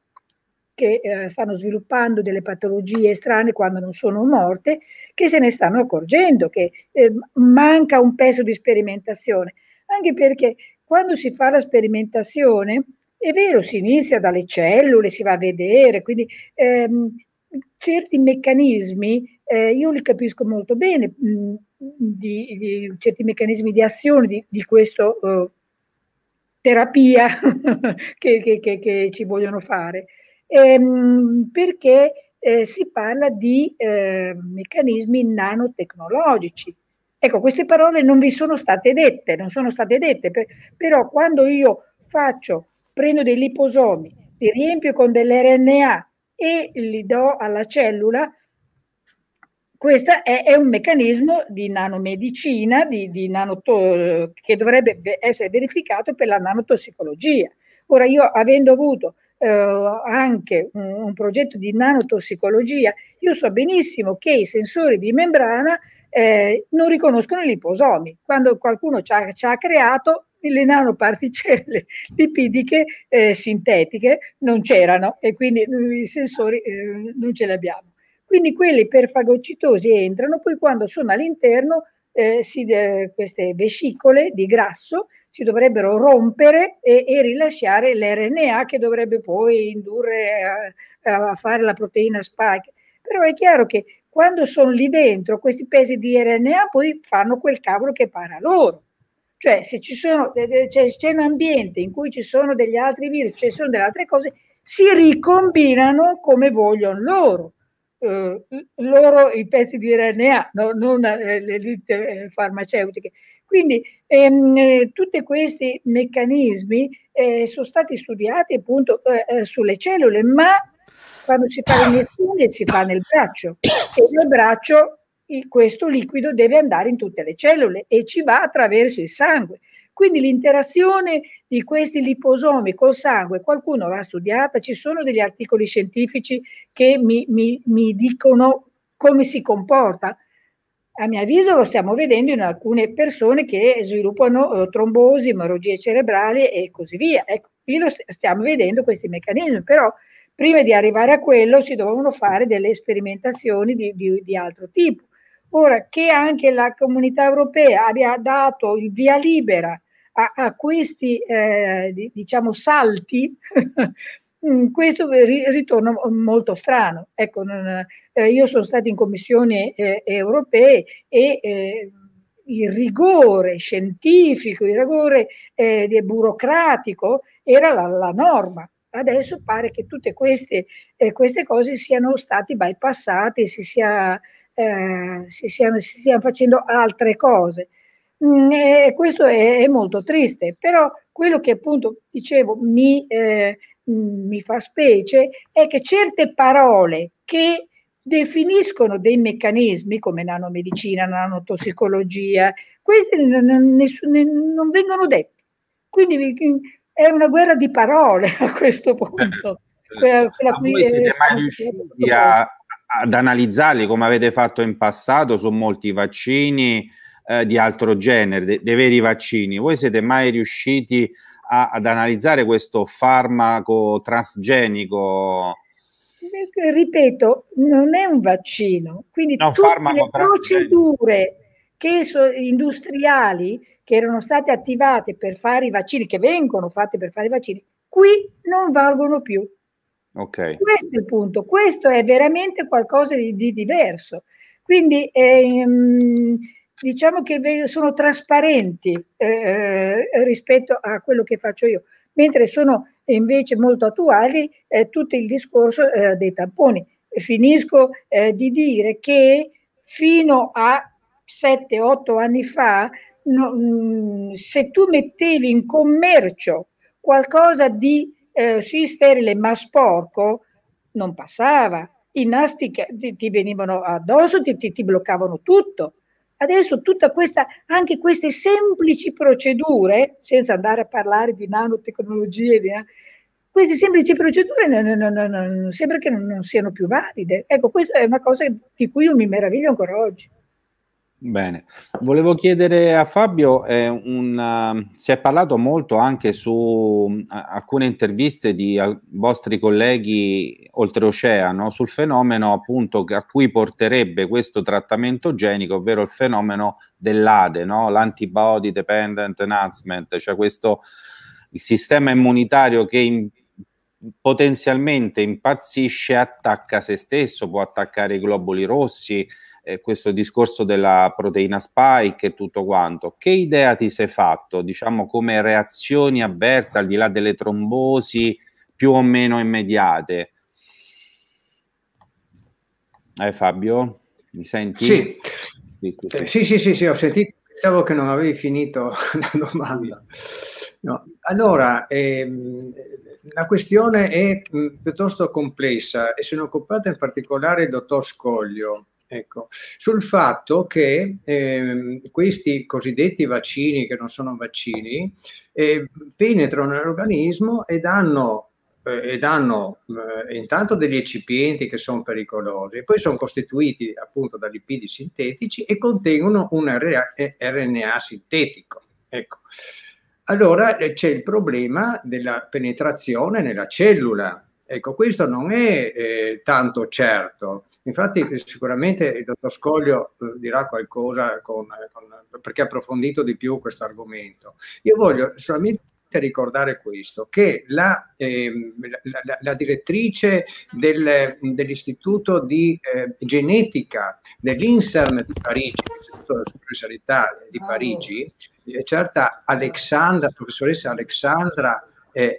che eh, stanno sviluppando delle patologie strane quando non sono morte, che se ne stanno accorgendo che eh, manca un pezzo di sperimentazione. Anche perché quando si fa la sperimentazione è vero, si inizia dalle cellule, si va a vedere, quindi ehm, certi meccanismi eh, io li capisco molto bene, mh, mm, di, di, certi meccanismi di azione di, di questa eh, terapia [LAUGHS] che, che, che, che, ci vogliono fare, ehm, perché eh, si parla di eh, meccanismi nanotecnologici. Ecco, queste parole non vi sono state dette, non sono state dette, per, però quando io faccio prendo dei liposomi, li riempio con dell'RNA e li do alla cellula, questo è, è, un meccanismo di nanomedicina di, di nanoto, che dovrebbe essere verificato per la nanotossicologia. Ora io avendo avuto eh, anche un, un, progetto di nanotossicologia, io so benissimo che i sensori di membrana eh, non riconoscono i liposomi. Quando qualcuno ci ha, ci ha creato le nanoparticelle lipidiche eh, sintetiche non c'erano e quindi eh, i sensori eh, non ce li abbiamo. Quindi quelli per fagocitosi entrano, poi quando sono all'interno eh, si, eh, queste vescicole di grasso si dovrebbero rompere e, e rilasciare l'RNA che dovrebbe poi indurre a, a fare la proteina spike. Però è chiaro che quando sono lì dentro questi pesi di RNA poi fanno quel cavolo che para loro cioè se ci sono, cioè, c'è un ambiente in cui ci sono degli altri virus, ci cioè sono delle altre cose, si ricombinano come vogliono loro. Eh, loro i pezzi di RNA, no, non eh, le ditte farmaceutiche. Quindi ehm, tutti questi meccanismi eh, sono stati studiati appunto sulle cellule, ma quando si fa l'iniezione si fa nel braccio e nel braccio questo liquido deve andare in tutte le cellule e ci va attraverso il sangue. Quindi l'interazione di questi liposomi col sangue, qualcuno l'ha studiata, ci sono degli articoli scientifici che mi, mi, mi dicono come si comporta. A mio avviso lo stiamo vedendo in alcune persone che sviluppano eh, trombosi, emorragie cerebrali e così via. Ecco, qui lo st- stiamo vedendo questi meccanismi, però prima di arrivare a quello si dovevano fare delle sperimentazioni di, di, di altro tipo. Ora che anche la comunità europea abbia dato il via libera a, a questi eh, diciamo salti, [LAUGHS] mm, questo ritorno molto strano. Ecco, non, eh, io sono stata in commissione eh, europee e eh, il rigore scientifico, il rigore eh, burocratico era la, la, norma. Adesso pare che tutte queste, eh, queste cose siano state bypassate, si sia eh, si, siano, si, stiano facendo altre cose. Mm, e questo è, è, molto triste, però quello che appunto dicevo mi, eh, mm, mi fa specie è che certe parole che definiscono dei meccanismi come nanomedicina, nanotossicologia, questi non vengono detti. Quindi mm, è una guerra di parole [LAUGHS] a questo punto. Quella, quella qui non siete mai riusciti a, ad analizzarli come avete fatto in passato su molti vaccini eh, di altro genere, de- dei veri vaccini. Voi siete mai riusciti a- ad analizzare questo farmaco transgenico? Ripeto, non è un vaccino, quindi no, tutte le procedure che so- industriali che erano state attivate per fare i vaccini, che vengono fatte per fare i vaccini, qui non valgono più Okay. Questo è il punto, questo è veramente qualcosa di, di diverso. Quindi ehm, diciamo che sono trasparenti eh, rispetto a quello che faccio io, mentre sono invece molto attuali eh, tutto il discorso eh, dei tamponi. Finisco eh, di dire che fino a 7-8 anni fa, no, mh, mm, se tu mettevi in commercio qualcosa di eh, sì sterile ma sporco, non passava. I nasti ti, ti, venivano addosso, ti, ti, ti bloccavano tutto. Adesso tutta questa, anche queste semplici procedure, senza andare a parlare di nanotecnologie, di, queste semplici procedure non, non, non, non sembra che non, siano più valide. Ecco, questa è una cosa di cui io mi meraviglio ancora oggi. Bene, volevo chiedere a Fabio, eh, un, uh, si è parlato molto anche su uh, alcune interviste di uh, vostri colleghi oltreoceano sul fenomeno appunto a cui porterebbe questo trattamento genico, ovvero il fenomeno dell'ADE, no? l'antibody dependent enhancement, cioè questo il sistema immunitario che in, potenzialmente impazzisce, attacca se stesso, può attaccare i globuli rossi eh, questo discorso della proteina spike e tutto quanto. Che idea ti sei fatto, diciamo, come reazioni avverse al di là delle trombosi più o meno immediate? Eh Fabio, mi senti? Sì. Sì, sì, sì, sì, sì, ho sentito, pensavo che non avevi finito [LAUGHS] la domanda. No. Allora, ehm, la questione è mh, piuttosto complessa e sono ne occupato in particolare il dottor Scoglio ecco, sul fatto che eh, questi cosiddetti vaccini, che non sono vaccini, eh, penetrano nell'organismo e danno e eh, danno eh, intanto degli eccipienti che sono pericolosi, poi sono costituiti appunto da lipidi sintetici e contengono un RNA eh, sintetico. Ecco. Allora eh, c'è il problema della penetrazione nella cellula Ecco, questo non è eh, tanto certo. Infatti, eh, sicuramente il dottor Scoglio eh, dirà qualcosa con, con, perché ha approfondito di più questo argomento. Io voglio solamente ricordare questo, che la, eh, la, la direttrice del, dell'Istituto di eh, Genetica dell'INSERM di Parigi, l'Istituto della Supersanità di Parigi, certa Alexandra, professoressa Alexandra eh,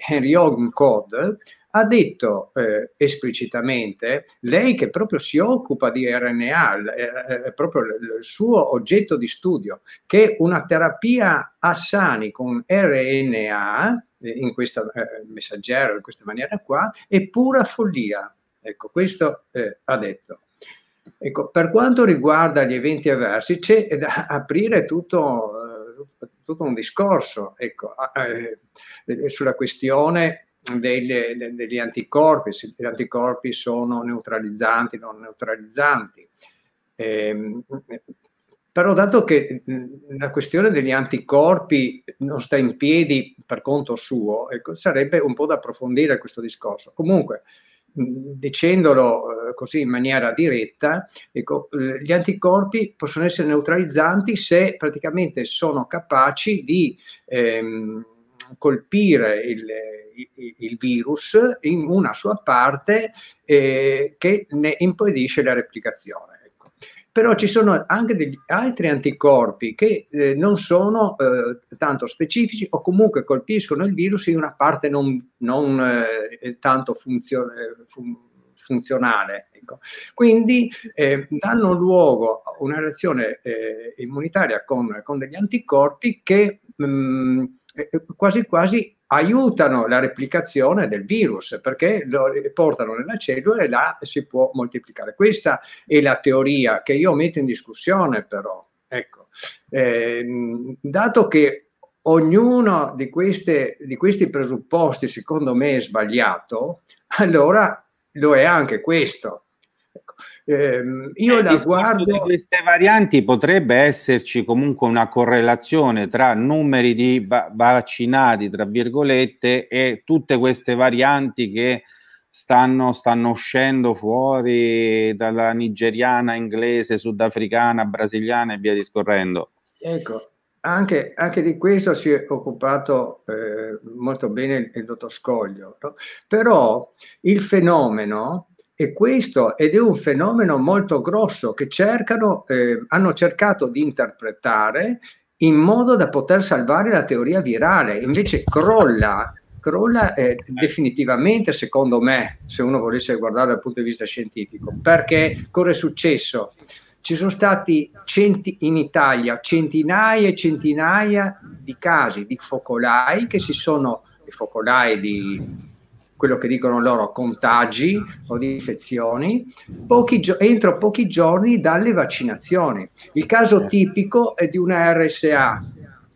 code ha detto eh, esplicitamente, lei che proprio si occupa di RNA, eh, è eh, eh, proprio il suo oggetto di studio, che una terapia a sani con RNA, eh, in questa eh, messaggero, in questa maniera qua, è pura follia. Ecco, questo ha detto. Ecco, per quanto riguarda gli eventi avversi, c'è da aprire tutto, tutto un discorso ecco, sulla questione delle, de, degli anticorpi, se gli anticorpi sono neutralizzanti, non neutralizzanti. Eh, però dato che la questione degli anticorpi non sta in piedi per conto suo, ecco, sarebbe un po' da approfondire questo discorso. Comunque, dicendolo eh, così in maniera diretta, ecco, gli anticorpi possono essere neutralizzanti se praticamente sono capaci di ehm, colpire il, il virus in una sua parte eh, che ne impedisce la replicazione. Ecco. Però ci sono anche degli altri anticorpi che eh, non sono eh, tanto specifici o comunque colpiscono il virus in una parte non, non eh, tanto funzionale. Eh, fun- funzionale. Ecco. Quindi eh, danno luogo a una reazione eh, immunitaria con, con, degli anticorpi che mh, mm, eh, quasi quasi aiutano la replicazione del virus perché lo portano nella cellula e là si può moltiplicare. Questa è la teoria che io metto in discussione però. Ecco, eh, dato che ognuno di, queste, di questi presupposti secondo me è sbagliato, allora lo è anche questo. Ecco. Eh, io eh, la guardo... Di queste varianti potrebbe esserci comunque una correlazione tra numeri di va- vaccinati, tra virgolette, e tutte queste varianti che stanno, stanno uscendo fuori dalla nigeriana, inglese, sudafricana, brasiliana e via discorrendo. Ecco, anche, anche, di questo si è occupato eh, molto bene il, il dottor Scoglio, no? però il fenomeno e questo ed è un fenomeno molto grosso che cercano, eh, hanno cercato di interpretare in modo da poter salvare la teoria virale, invece crolla, crolla eh, definitivamente secondo me, se uno volesse guardare dal punto di vista scientifico, perché cosa è successo? Ci sono stati centi- in Italia centinaia e centinaia di casi di focolai che si sono, di focolai di quello che dicono loro contagi o di infezioni pochi gio- entro pochi giorni dalle vaccinazioni. Il caso tipico è di una RSA,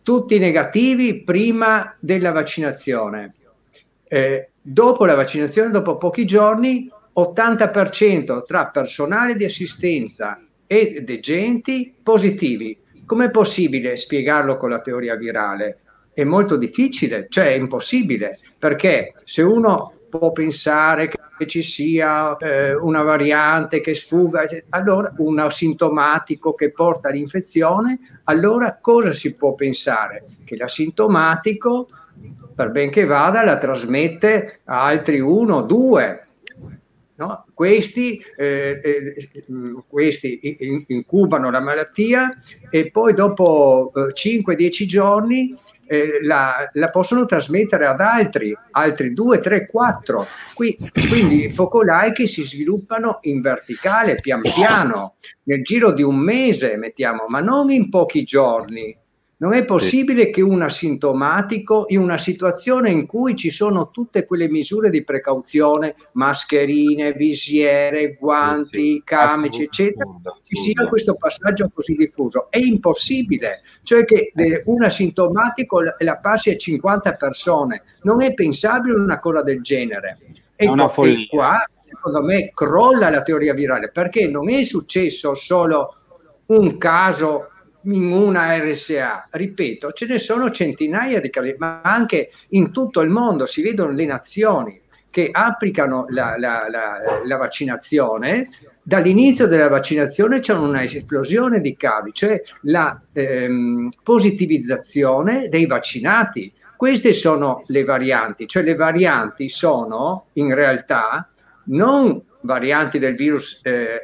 tutti negativi prima della vaccinazione. Eh, dopo la vaccinazione, dopo pochi giorni, 80% tra personale di assistenza e degenti positivi. Com'è possibile spiegarlo con la teoria virale? è molto difficile, cioè è impossibile, perché se uno può pensare che ci sia eh, una variante che sfuga, allora un asintomatico che porta all'infezione, allora cosa si può pensare? Che l'asintomatico, per ben che vada, la trasmette a altri uno, o due, No? Questi, eh, eh, questi, incubano la malattia e poi dopo eh, 5-10 giorni eh, la, la, possono trasmettere ad altri, altri due, tre, quattro. Qui, quindi i focolai che si sviluppano in verticale, pian piano, nel giro di un mese, mettiamo, ma non in pochi giorni, non è possibile sì. che un asintomatico in una situazione in cui ci sono tutte quelle misure di precauzione, mascherine, visiere, guanti, sì, sì. camici, eccetera, ci sia questo passaggio così diffuso. È impossibile, cioè che eh, eh un asintomatico la passi a 50 persone. Non è pensabile una cosa del genere. E è una ecco, follia. Qua, secondo me, crolla la teoria virale perché non è successo solo un caso in una RSA, ripeto, ce ne sono centinaia di casi, ma anche in tutto il mondo si vedono le nazioni che applicano la, la, la, la vaccinazione, dall'inizio della vaccinazione c'è un'esplosione di cavi, cioè la ehm, positivizzazione dei vaccinati. Queste sono le varianti, cioè le varianti sono in realtà non varianti del virus eh, eh,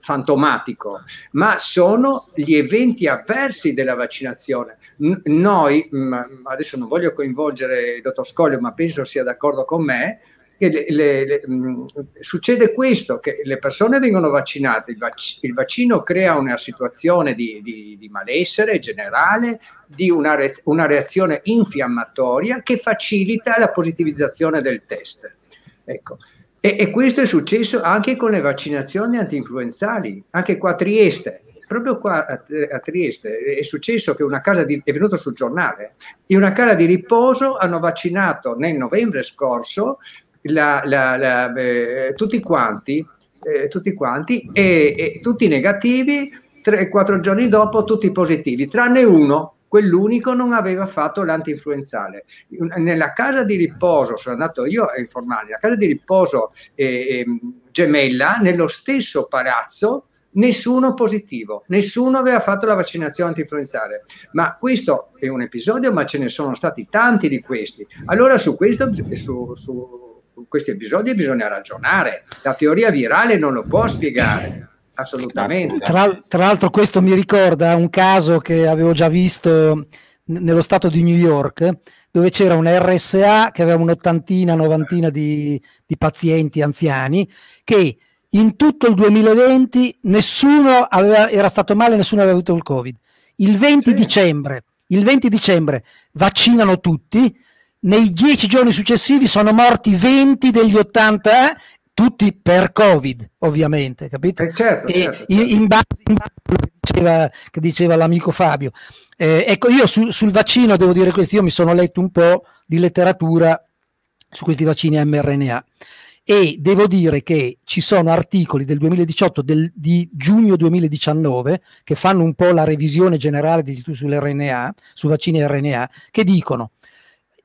fantomatico, ma sono gli eventi avversi della vaccinazione. N- noi, mh, mm, adesso non voglio coinvolgere il dottor Scoglio, ma penso sia d'accordo con me, che le, le, le, mh, mm, succede questo, che le persone vengono vaccinate, il, vac- il vaccino crea una situazione di, di, di malessere generale, di una, re- una reazione infiammatoria che facilita la positivizzazione del test. Ecco, e, e questo è successo anche con le vaccinazioni anti-influenzali, anche qua a Trieste proprio qua a, Trieste è successo che una casa di, è venuto sul giornale, eh, in una casa di riposo hanno vaccinato nel novembre scorso la, la, la, eh, tutti quanti, eh, tutti quanti e, e tutti negativi, 3-4 giorni dopo tutti positivi, tranne uno quell'unico non aveva fatto l'anti-influenzale. Nella casa di riposo, sono andato io a informarmi, la casa di riposo eh, ehm, gemella, nello stesso palazzo, nessuno positivo, nessuno aveva fatto la vaccinazione anti-influenzale. Ma questo è un episodio, ma ce ne sono stati tanti di questi. Allora su questo, su, su questi episodi bisogna ragionare. La teoria virale non lo può spiegare assolutamente. Tra, tra l'altro questo mi ricorda un caso che avevo già visto nello stato di New York, dove c'era un RSA che aveva un'ottantina, novantina di, di, pazienti anziani, che in tutto il 2020 nessuno aveva, era stato male, nessuno aveva avuto il Covid. Il 20, sì. dicembre, il 20 dicembre vaccinano tutti, nei dieci giorni successivi sono morti 20 degli 80 tutti per Covid, ovviamente, capito? Eh certo, certo, certo. In, base, in base diceva, che diceva l'amico Fabio. Eh, ecco, io sul, sul vaccino devo dire questo, io mi sono letto un po' di letteratura su questi vaccini mRNA e devo dire che ci sono articoli del 2018, del, di giugno 2019, che fanno un po' la revisione generale degli studi sull'RNA, su vaccini RNA, che dicono,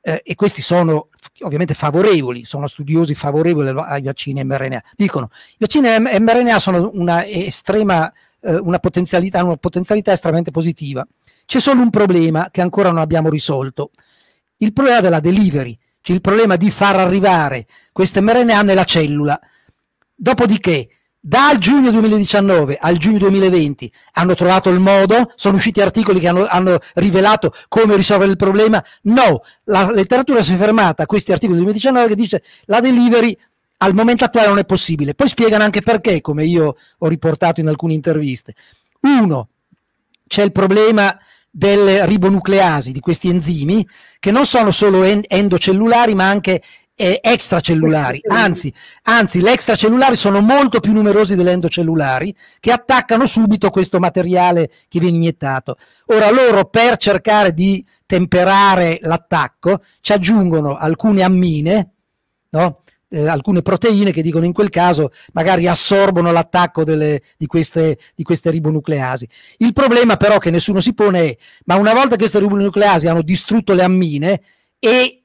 eh, e questi sono ovviamente favorevoli, sono studiosi favorevoli ai vaccini mRNA, dicono che i vaccini mRNA sono una estrema, eh, una potenzialità, una potenzialità estremamente positiva. C'è solo un problema che ancora non abbiamo risolto, il problema della delivery, cioè il problema di far arrivare questo mRNA nella cellula. Dopodiché dal giugno 2019 al giugno 2020 hanno trovato il modo, sono usciti articoli che hanno, hanno rivelato come risolvere il problema. No, la letteratura si è fermata a questi articoli del 2019 che dice la delivery al momento attuale non è possibile. Poi spiegano anche perché, come io ho riportato in alcune interviste. Uno, c'è il problema delle ribonucleasi, di questi enzimi, che non sono solo endocellulari ma anche eh, extracellulari, anzi, anzi le extracellulari sono molto più numerosi delle endocellulari che attaccano subito questo materiale che viene iniettato. Ora loro per cercare di temperare l'attacco ci aggiungono alcune ammine, no? eh, alcune proteine che dicono in quel caso magari assorbono l'attacco di, di, queste, ribonucleasi. Il problema però che nessuno si pone è ma una volta che queste ribonucleasi hanno distrutto le ammine e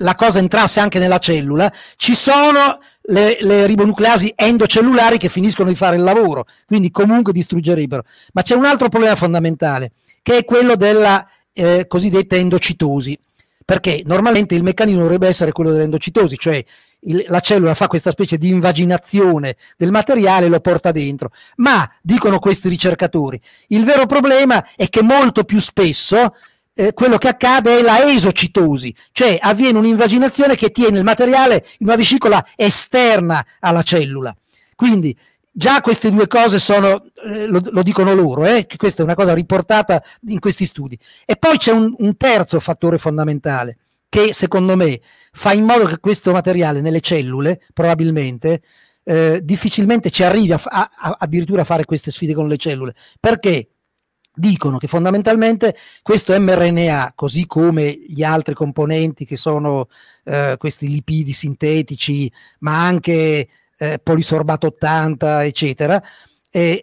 la cosa entrasse anche nella cellula, ci sono le, le, ribonucleasi endocellulari che finiscono di fare il lavoro, quindi comunque distruggerebbero. Ma c'è un altro problema fondamentale, che è quello della eh, cosiddetta endocitosi, perché normalmente il meccanismo dovrebbe essere quello dell'endocitosi, cioè il, la cellula fa questa specie di invaginazione del materiale e lo porta dentro. Ma, dicono questi ricercatori, il vero problema è che molto più spesso eh, quello che accade è la esocitosi, cioè avviene un'invaginazione che tiene il materiale in una vescicola esterna alla cellula. Quindi già queste due cose sono, eh, lo, lo, dicono loro, eh, che questa è una cosa riportata in questi studi. E poi c'è un, un terzo fattore fondamentale che secondo me fa in modo che questo materiale nelle cellule, probabilmente, eh, difficilmente ci arrivi a, a, addirittura a fare queste sfide con le cellule. Perché? dicono che fondamentalmente questo mRNA, così come gli altri componenti che sono eh, questi lipidi sintetici, ma anche eh, polisorbato 80, eccetera, eh,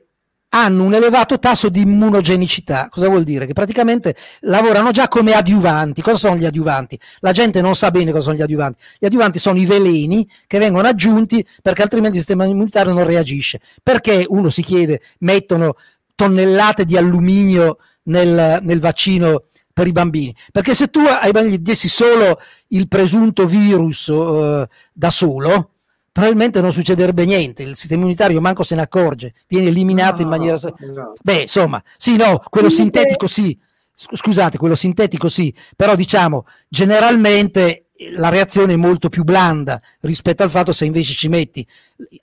hanno un elevato tasso di immunogenicità. Cosa vuol dire? Che praticamente lavorano già come adiuvanti. Cosa sono gli adiuvanti? La gente non sa bene cosa sono gli adiuvanti. Gli adiuvanti sono i veleni che vengono aggiunti perché altrimenti il sistema immunitario non reagisce. Perché uno si chiede, mettono tonnellate di alluminio nel, nel vaccino per i bambini. Perché se tu ai bambini dessi solo il presunto virus eh, da solo, probabilmente non succederebbe niente, il sistema immunitario manco se ne accorge, viene eliminato no, in maniera... No. Beh, insomma, sì, no, quello Quindi... sintetico sì, scusate, quello sintetico sì, però diciamo, generalmente la reazione è molto più blanda rispetto al fatto se invece ci metti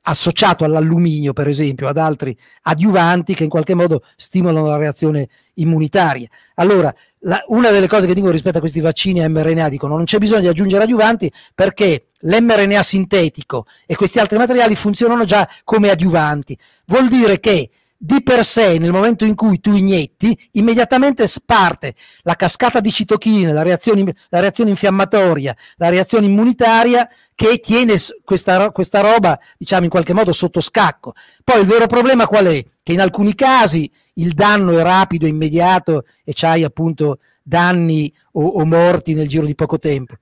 associato all'alluminio, per esempio, ad altri adiuvanti che in qualche modo stimolano la reazione immunitaria. Allora, la, una delle cose che dico rispetto a questi vaccini mRNA dicono non c'è bisogno di aggiungere adiuvanti perché l'mRNA sintetico e questi altri materiali funzionano già come adiuvanti. Vuol dire che di per sé nel momento in cui tu inietti immediatamente sparte la cascata di citochine, la reazione, la reazione infiammatoria, la reazione immunitaria che tiene questa, questa, roba diciamo in qualche modo sotto scacco. Poi il vero problema qual è? Che in alcuni casi il danno è rapido, immediato e c'hai appunto danni o, o morti nel giro di poco tempo.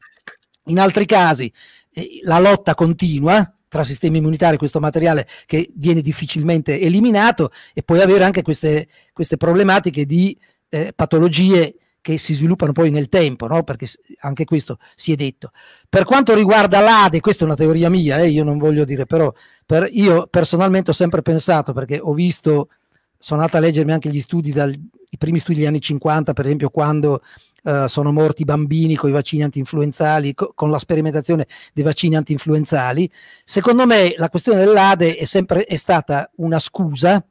In altri casi eh, la lotta continua, tra sistemi immunitari questo materiale che viene difficilmente eliminato e poi avere anche queste, queste problematiche di eh, patologie che si sviluppano poi nel tempo, no? perché anche questo si è detto. Per quanto riguarda l'Ade, questa è una teoria mia, eh, io non voglio dire, però per, io personalmente ho sempre pensato, perché ho visto, sono andata a leggermi anche gli studi, dal, i primi studi degli anni 50, per esempio, quando eh, sono morti bambini con i vaccini antinfluenzali, co- con la sperimentazione dei vaccini antinfluenzali. Secondo me la questione dell'ADE è sempre è stata una scusa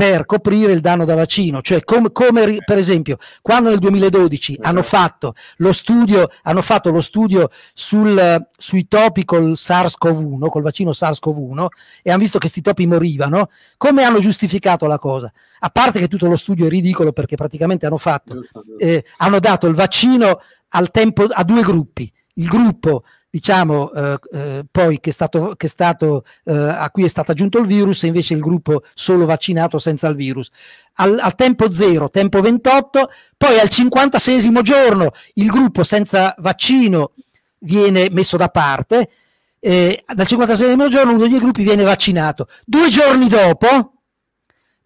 per coprire il danno da vaccino, cioè com, come per esempio quando nel 2012 eh. hanno fatto lo studio, fatto lo studio sul, sui topi col SARS-CoV-1, col vaccino SARS-CoV-1 e hanno visto che questi topi morivano, come hanno giustificato la cosa? A parte che tutto lo studio è ridicolo perché praticamente hanno fatto, eh, eh. eh hanno dato il vaccino al tempo a due gruppi, il gruppo diciamo eh, eh, poi che è stato, che è stato eh, a cui è stato aggiunto il virus e invece il gruppo solo vaccinato senza il virus. Al, al tempo 0, tempo 28, poi al 56 giorno il gruppo senza vaccino viene messo da parte, dal 56 giorno uno dei gruppi viene vaccinato. Due giorni dopo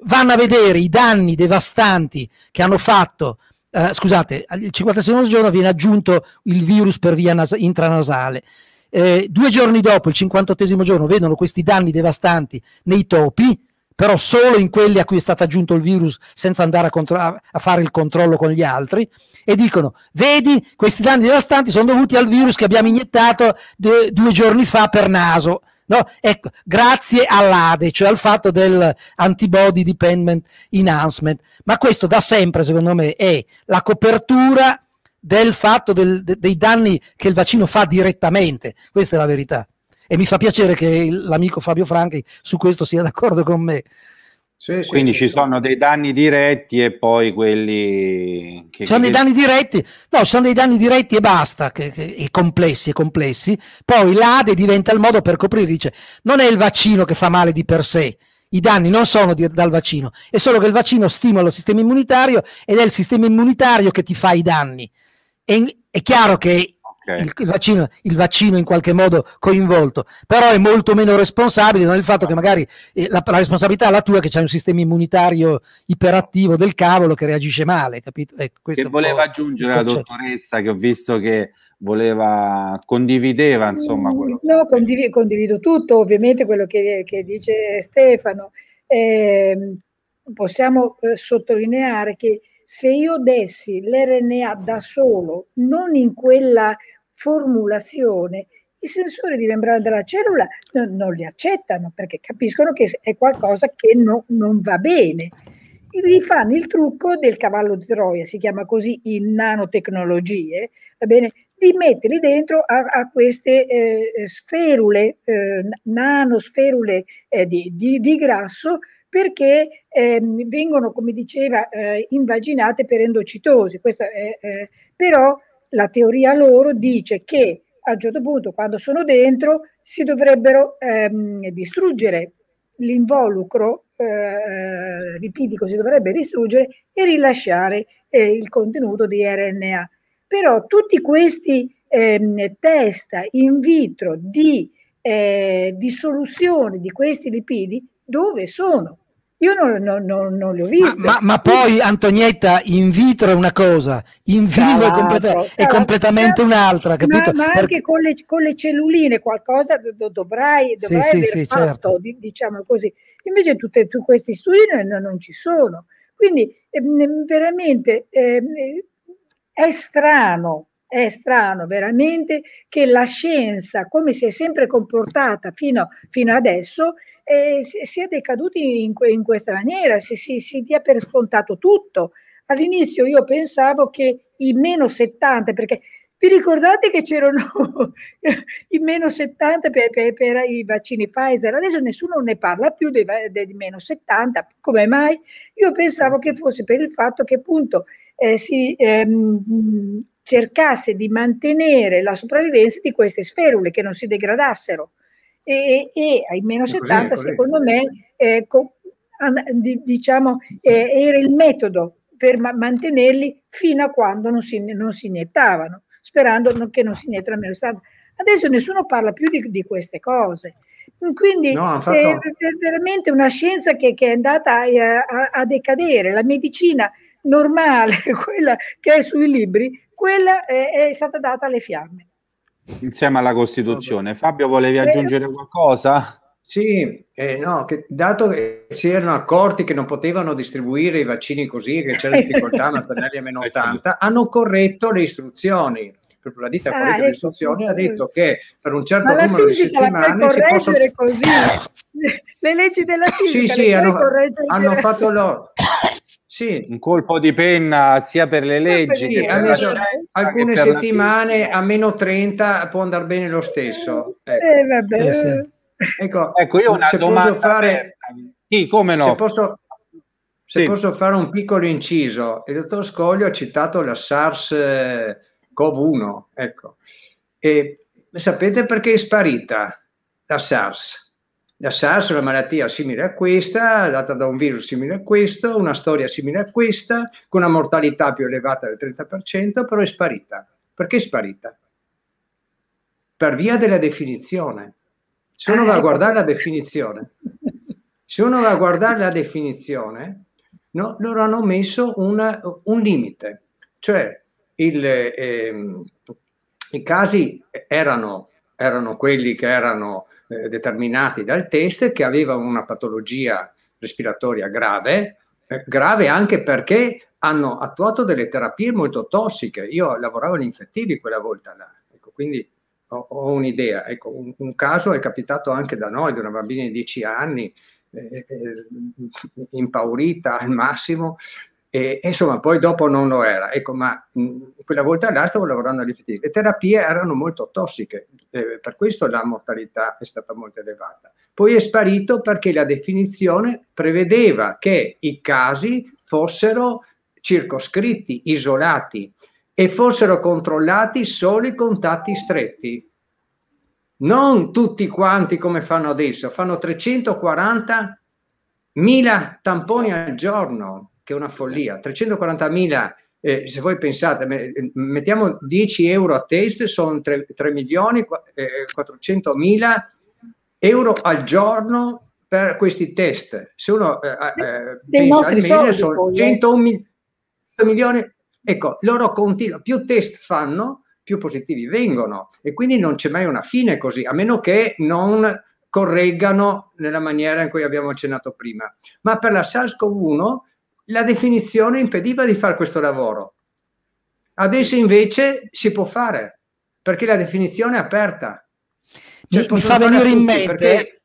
vanno a vedere i danni devastanti che hanno fatto eh, scusate, il 56 giorno viene aggiunto il virus per via nas- intranasale. Eh, due giorni dopo, il 58 giorno, vedono questi danni devastanti nei topi, però solo in quelli a cui è stato aggiunto il virus senza andare a, contro- a fare il controllo con gli altri e dicono vedi questi danni devastanti sono dovuti al virus che abbiamo iniettato de- due giorni fa per naso no? ecco, grazie all'ADE, cioè al fatto del antibody dependent enhancement. Ma questo da sempre, secondo me, è la copertura del fatto del, dei danni che il vaccino fa direttamente. Questa è la verità. E mi fa piacere che l'amico Fabio Franchi su questo sia d'accordo con me. Sì, sì, Quindi ci sono dei danni diretti e poi quelli che... Sono dei danni diretti, no, sono dei danni diretti e basta, che, che, e complessi e complessi. Poi l'ADE diventa il modo per coprire, dice, non è il vaccino che fa male di per sé, i danni non sono di, dal vaccino, è solo che il vaccino stimola il sistema immunitario ed è il sistema immunitario che ti fa i danni. E, è chiaro che okay. il, il, vaccino, il, vaccino, in qualche modo coinvolto, però è molto meno responsabile non è il fatto che magari eh, la, la responsabilità è la tua che c'è un sistema immunitario iperattivo del cavolo che reagisce male, capito? Ecco, che voleva aggiungere la dottoressa che ho visto che voleva, condivideva insomma mm, quello. No, condiv- condivido tutto ovviamente quello che, che dice Stefano. Eh, possiamo eh, sottolineare che se io dessi l'RNA da solo, non in quella formulazione, i sensori di membrana della cellula no, non li accettano perché capiscono che è qualcosa che no, non va bene. Gli fanno il trucco del cavallo di Troia, si chiama così in nanotecnologie, va bene? di metterli dentro a, a queste eh, sferule, eh, nanosferule eh, di, di, di, grasso perché ehm, vengono, come diceva, eh, invaginate per endocitosi. Questa è, eh, però la teoria loro dice che a un certo punto, quando sono dentro, si dovrebbero ehm, distruggere l'involucro eh, lipidico, si dovrebbe distruggere e rilasciare eh, il contenuto di RNA. Però tutti questi ehm, test in vitro di eh, dissoluzione di questi lipidi, dove sono? Io non, non, non, non le ho viste. Ma, ma, ma, poi Antonietta in vitro è una cosa, in vivo è, completa è, completamente un'altra, capito? Ma, ma anche Perché... con, le, con, le, celluline qualcosa do, dovrai, dovrai sì, aver sì, fatto, certo. diciamo così. Invece tutti tu, questi studi non, ci sono. Quindi eh, veramente eh, è strano è strano veramente che la scienza, come si è sempre comportata fino, fino adesso, eh, siete decaduti in, in questa maniera, si, si, si dia per scontato tutto. All'inizio io pensavo che i meno 70, perché vi ricordate che c'erano [LAUGHS] i meno 70 per, per, per, i vaccini Pfizer? Adesso nessuno ne parla più dei, dei meno 70, come mai? Io pensavo che fosse per il fatto che appunto eh, si ehm, cercasse di mantenere la sopravvivenza di queste sferule, che non si degradassero e, e ai meno 70 così, secondo così. me eh, co, diciamo, eh, era il metodo per ma- mantenerli fino a quando non si, non si iniettavano, sperando non, che non si iniettano meno 70. Adesso nessuno parla più di, di queste cose. Quindi no, eh, fatto... è, veramente una scienza che, che è andata eh, a, a, a, decadere. La medicina normale, [LAUGHS] quella che è sui libri, quella è, è stata data alle fiamme insieme alla Costituzione. Fabio, volevi eh, aggiungere qualcosa? Sì, eh, no, che, dato che si erano accorti che non potevano distribuire i vaccini così, che c'era [LAUGHS] difficoltà a mantenerli a meno 80, hanno corretto le istruzioni proprio la ditta ah, ecco, ha ecco, istruzioni, ha detto che per un certo ma numero di settimane la puoi correggere così. [LAUGHS] Le leggi della fisica sì, sì, hanno, hanno fatto loro. Sì. un colpo di penna sia per le ah, leggi sì, adesso, alcune settimane a meno 30 può andare bene lo stesso eh, ecco, eh, vabbè. Sì, sì. ecco, ecco io una se posso fare sì, come no se posso, se posso fare un piccolo inciso il dottor Scoglio ha citato la SARS eh, COV1, ecco. E sapete perché è sparita la SARS? La SARS è una malattia simile a questa, data da un virus simile a questo, una storia simile a questa, con una mortalità più elevata del 30%, però è sparita. Perché è sparita? Per via della definizione. Se uno va a guardare la definizione, se uno va a guardare la definizione, no, loro hanno messo una, un limite, cioè il, ehm, i casi erano, erano, quelli che erano eh, determinati dal test che avevano una patologia respiratoria grave, eh, grave anche perché hanno attuato delle terapie molto tossiche. Io lavoravo agli infettivi quella volta là, ecco, quindi ho, ho un'idea. Ecco, un, un, caso è capitato anche da noi, di una bambina di 10 anni, eh, eh, impaurita al massimo, e, insomma, poi dopo non lo era. Ecco, ma mh, quella volta là stavo lavorando all'IFT. Le terapie erano molto tossiche, eh, per questo la mortalità è stata molto elevata. Poi è sparito perché la definizione prevedeva che i casi fossero circoscritti, isolati e fossero controllati solo i contatti stretti. Non tutti quanti come fanno adesso, fanno 340.000 tamponi al giorno che è una follia. 340.000, eh, se voi pensate, eh, mettiamo 10 euro a test, sono 3, 3 milioni eh, 400.000 euro al giorno per questi test. Se uno eh, eh pensa al mese sono 101 eh. mil- milioni, ecco, loro continuano, più test fanno, più positivi vengono e quindi non c'è mai una fine così, a meno che non correggano nella maniera in cui abbiamo accennato prima. Ma per la SARS-CoV-1 la definizione impediva di fare questo lavoro. Adesso invece si può fare perché la definizione è aperta. Cioè, mi, mi, fa venire in mente. Perché...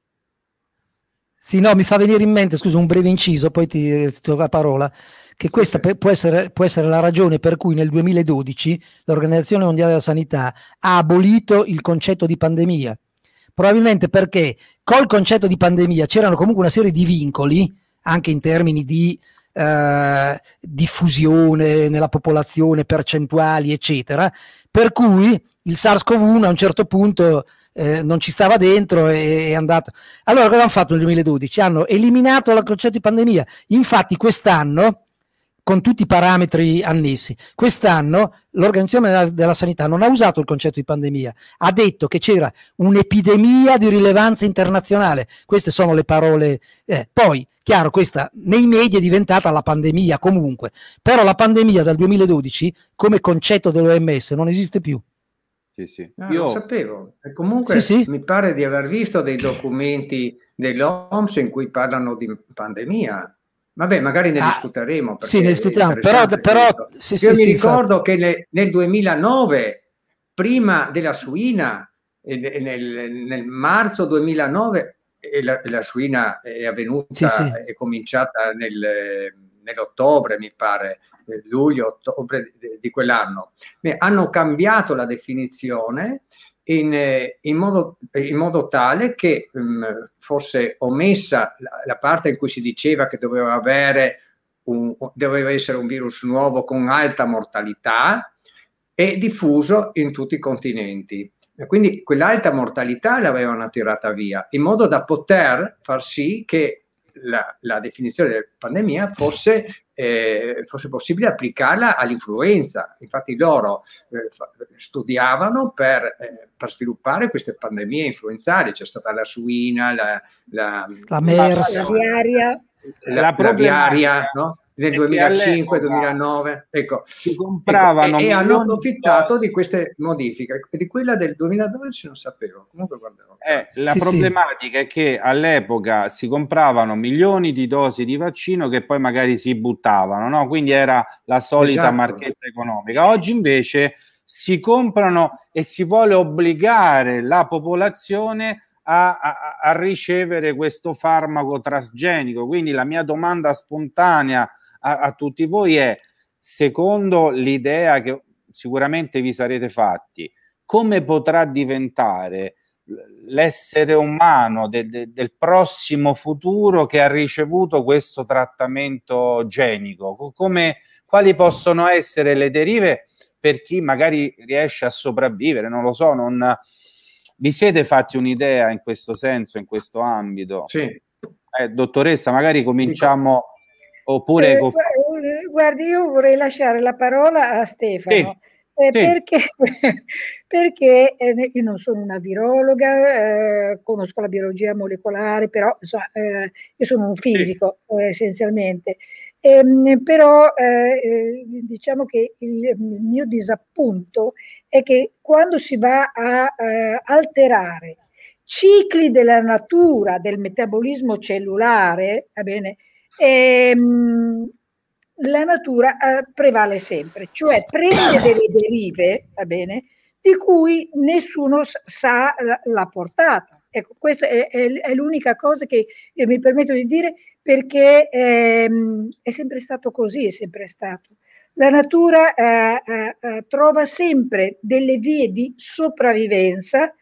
Sì, no, mi fa venire in mente, scusa, un breve inciso, poi ti restituisco la parola, che questa può, essere, può essere la ragione per cui nel 2012 l'Organizzazione Mondiale della Sanità ha abolito il concetto di pandemia. Probabilmente perché col concetto di pandemia c'erano comunque una serie di vincoli, anche in termini di eh, diffusione nella popolazione, percentuali, eccetera. Per cui il SARS-CoV-1 a un certo punto eh, non ci stava dentro e è andato. Allora cosa hanno fatto nel 2012? Hanno eliminato la crociata di pandemia. Infatti quest'anno, con tutti i parametri annessi, quest'anno l'Organizzazione della, della Sanità non ha usato il concetto di pandemia, ha detto che c'era un'epidemia di rilevanza internazionale. Queste sono le parole. Eh, poi Chiaro, questa nei media è diventata la pandemia comunque, però la pandemia dal 2012 come concetto dell'OMS non esiste più. Sì, sì. No, Io lo sapevo. E comunque sì, sì. mi pare di aver visto dei documenti dell'OMS in cui parlano di pandemia. Vabbè, magari ne ah, discuteremo. Sì, ne discuteremo, però, però sì, Io mi ricordo infatti. che nel, nel 2009, prima della suina, nel, nel marzo 2009, e la, la suina è avvenuta, sì, sì. è cominciata nel, nell'ottobre, mi pare, eh, luglio-ottobre di quell'anno. Hanno cambiato la definizione in, eh, in, modo, in modo, tale che mh, mm, fosse omessa la, la, parte in cui si diceva che doveva, avere un, doveva essere un virus nuovo con alta mortalità e diffuso in tutti i continenti. E quindi quell'alta mortalità l'avevano tirata via, in modo da poter far sì che la, la definizione della pandemia fosse, eh, fosse, possibile applicarla all'influenza. Infatti loro eh, studiavano per, eh, per, sviluppare queste pandemie influenzali. C'è stata la suina, la, la, la MERS, la, la, la, la, la, no? nel 2005-2009. Ecco, si ecco, compravano e, e hanno approfittato di queste modifiche. Di quella del 2012 non sapevo, comunque guarderò. Eh, la sì, problematica sì. è che all'epoca si compravano milioni di dosi di vaccino che poi magari si buttavano, no? quindi era la solita esatto. marchetta economica. Oggi invece si comprano e si vuole obbligare la popolazione a, a, a ricevere questo farmaco transgenico. Quindi la mia domanda spontanea a, a tutti voi è, secondo l'idea che sicuramente vi sarete fatti, come potrà diventare l'essere umano del, del, del, prossimo futuro che ha ricevuto questo trattamento genico? Come, quali possono essere le derive per chi magari riesce a sopravvivere? Non lo so, non, vi siete fatti un'idea in questo senso, in questo ambito? Sì. Eh, dottoressa, magari cominciamo Oppure... Eh, eh, guardi, io vorrei lasciare la parola a Stefano. Sì. Eh, sì. perché, [LAUGHS] perché eh, io non sono una virologa, eh, conosco la biologia molecolare, però insomma, eh, io sono un fisico sì. Eh, essenzialmente. Ehm, però diciamo che il, il, mio disappunto è che quando si va a alterare cicli della natura del metabolismo cellulare, va bene, eh, la natura eh, prevale sempre, cioè prende delle derive, va bene, di cui nessuno sa la portata. Ecco, questa è, è, è l'unica cosa che mi permetto di dire perché ehm, è sempre stato così, è sempre stato. La natura eh, eh, eh, trova sempre delle vie di sopravvivenza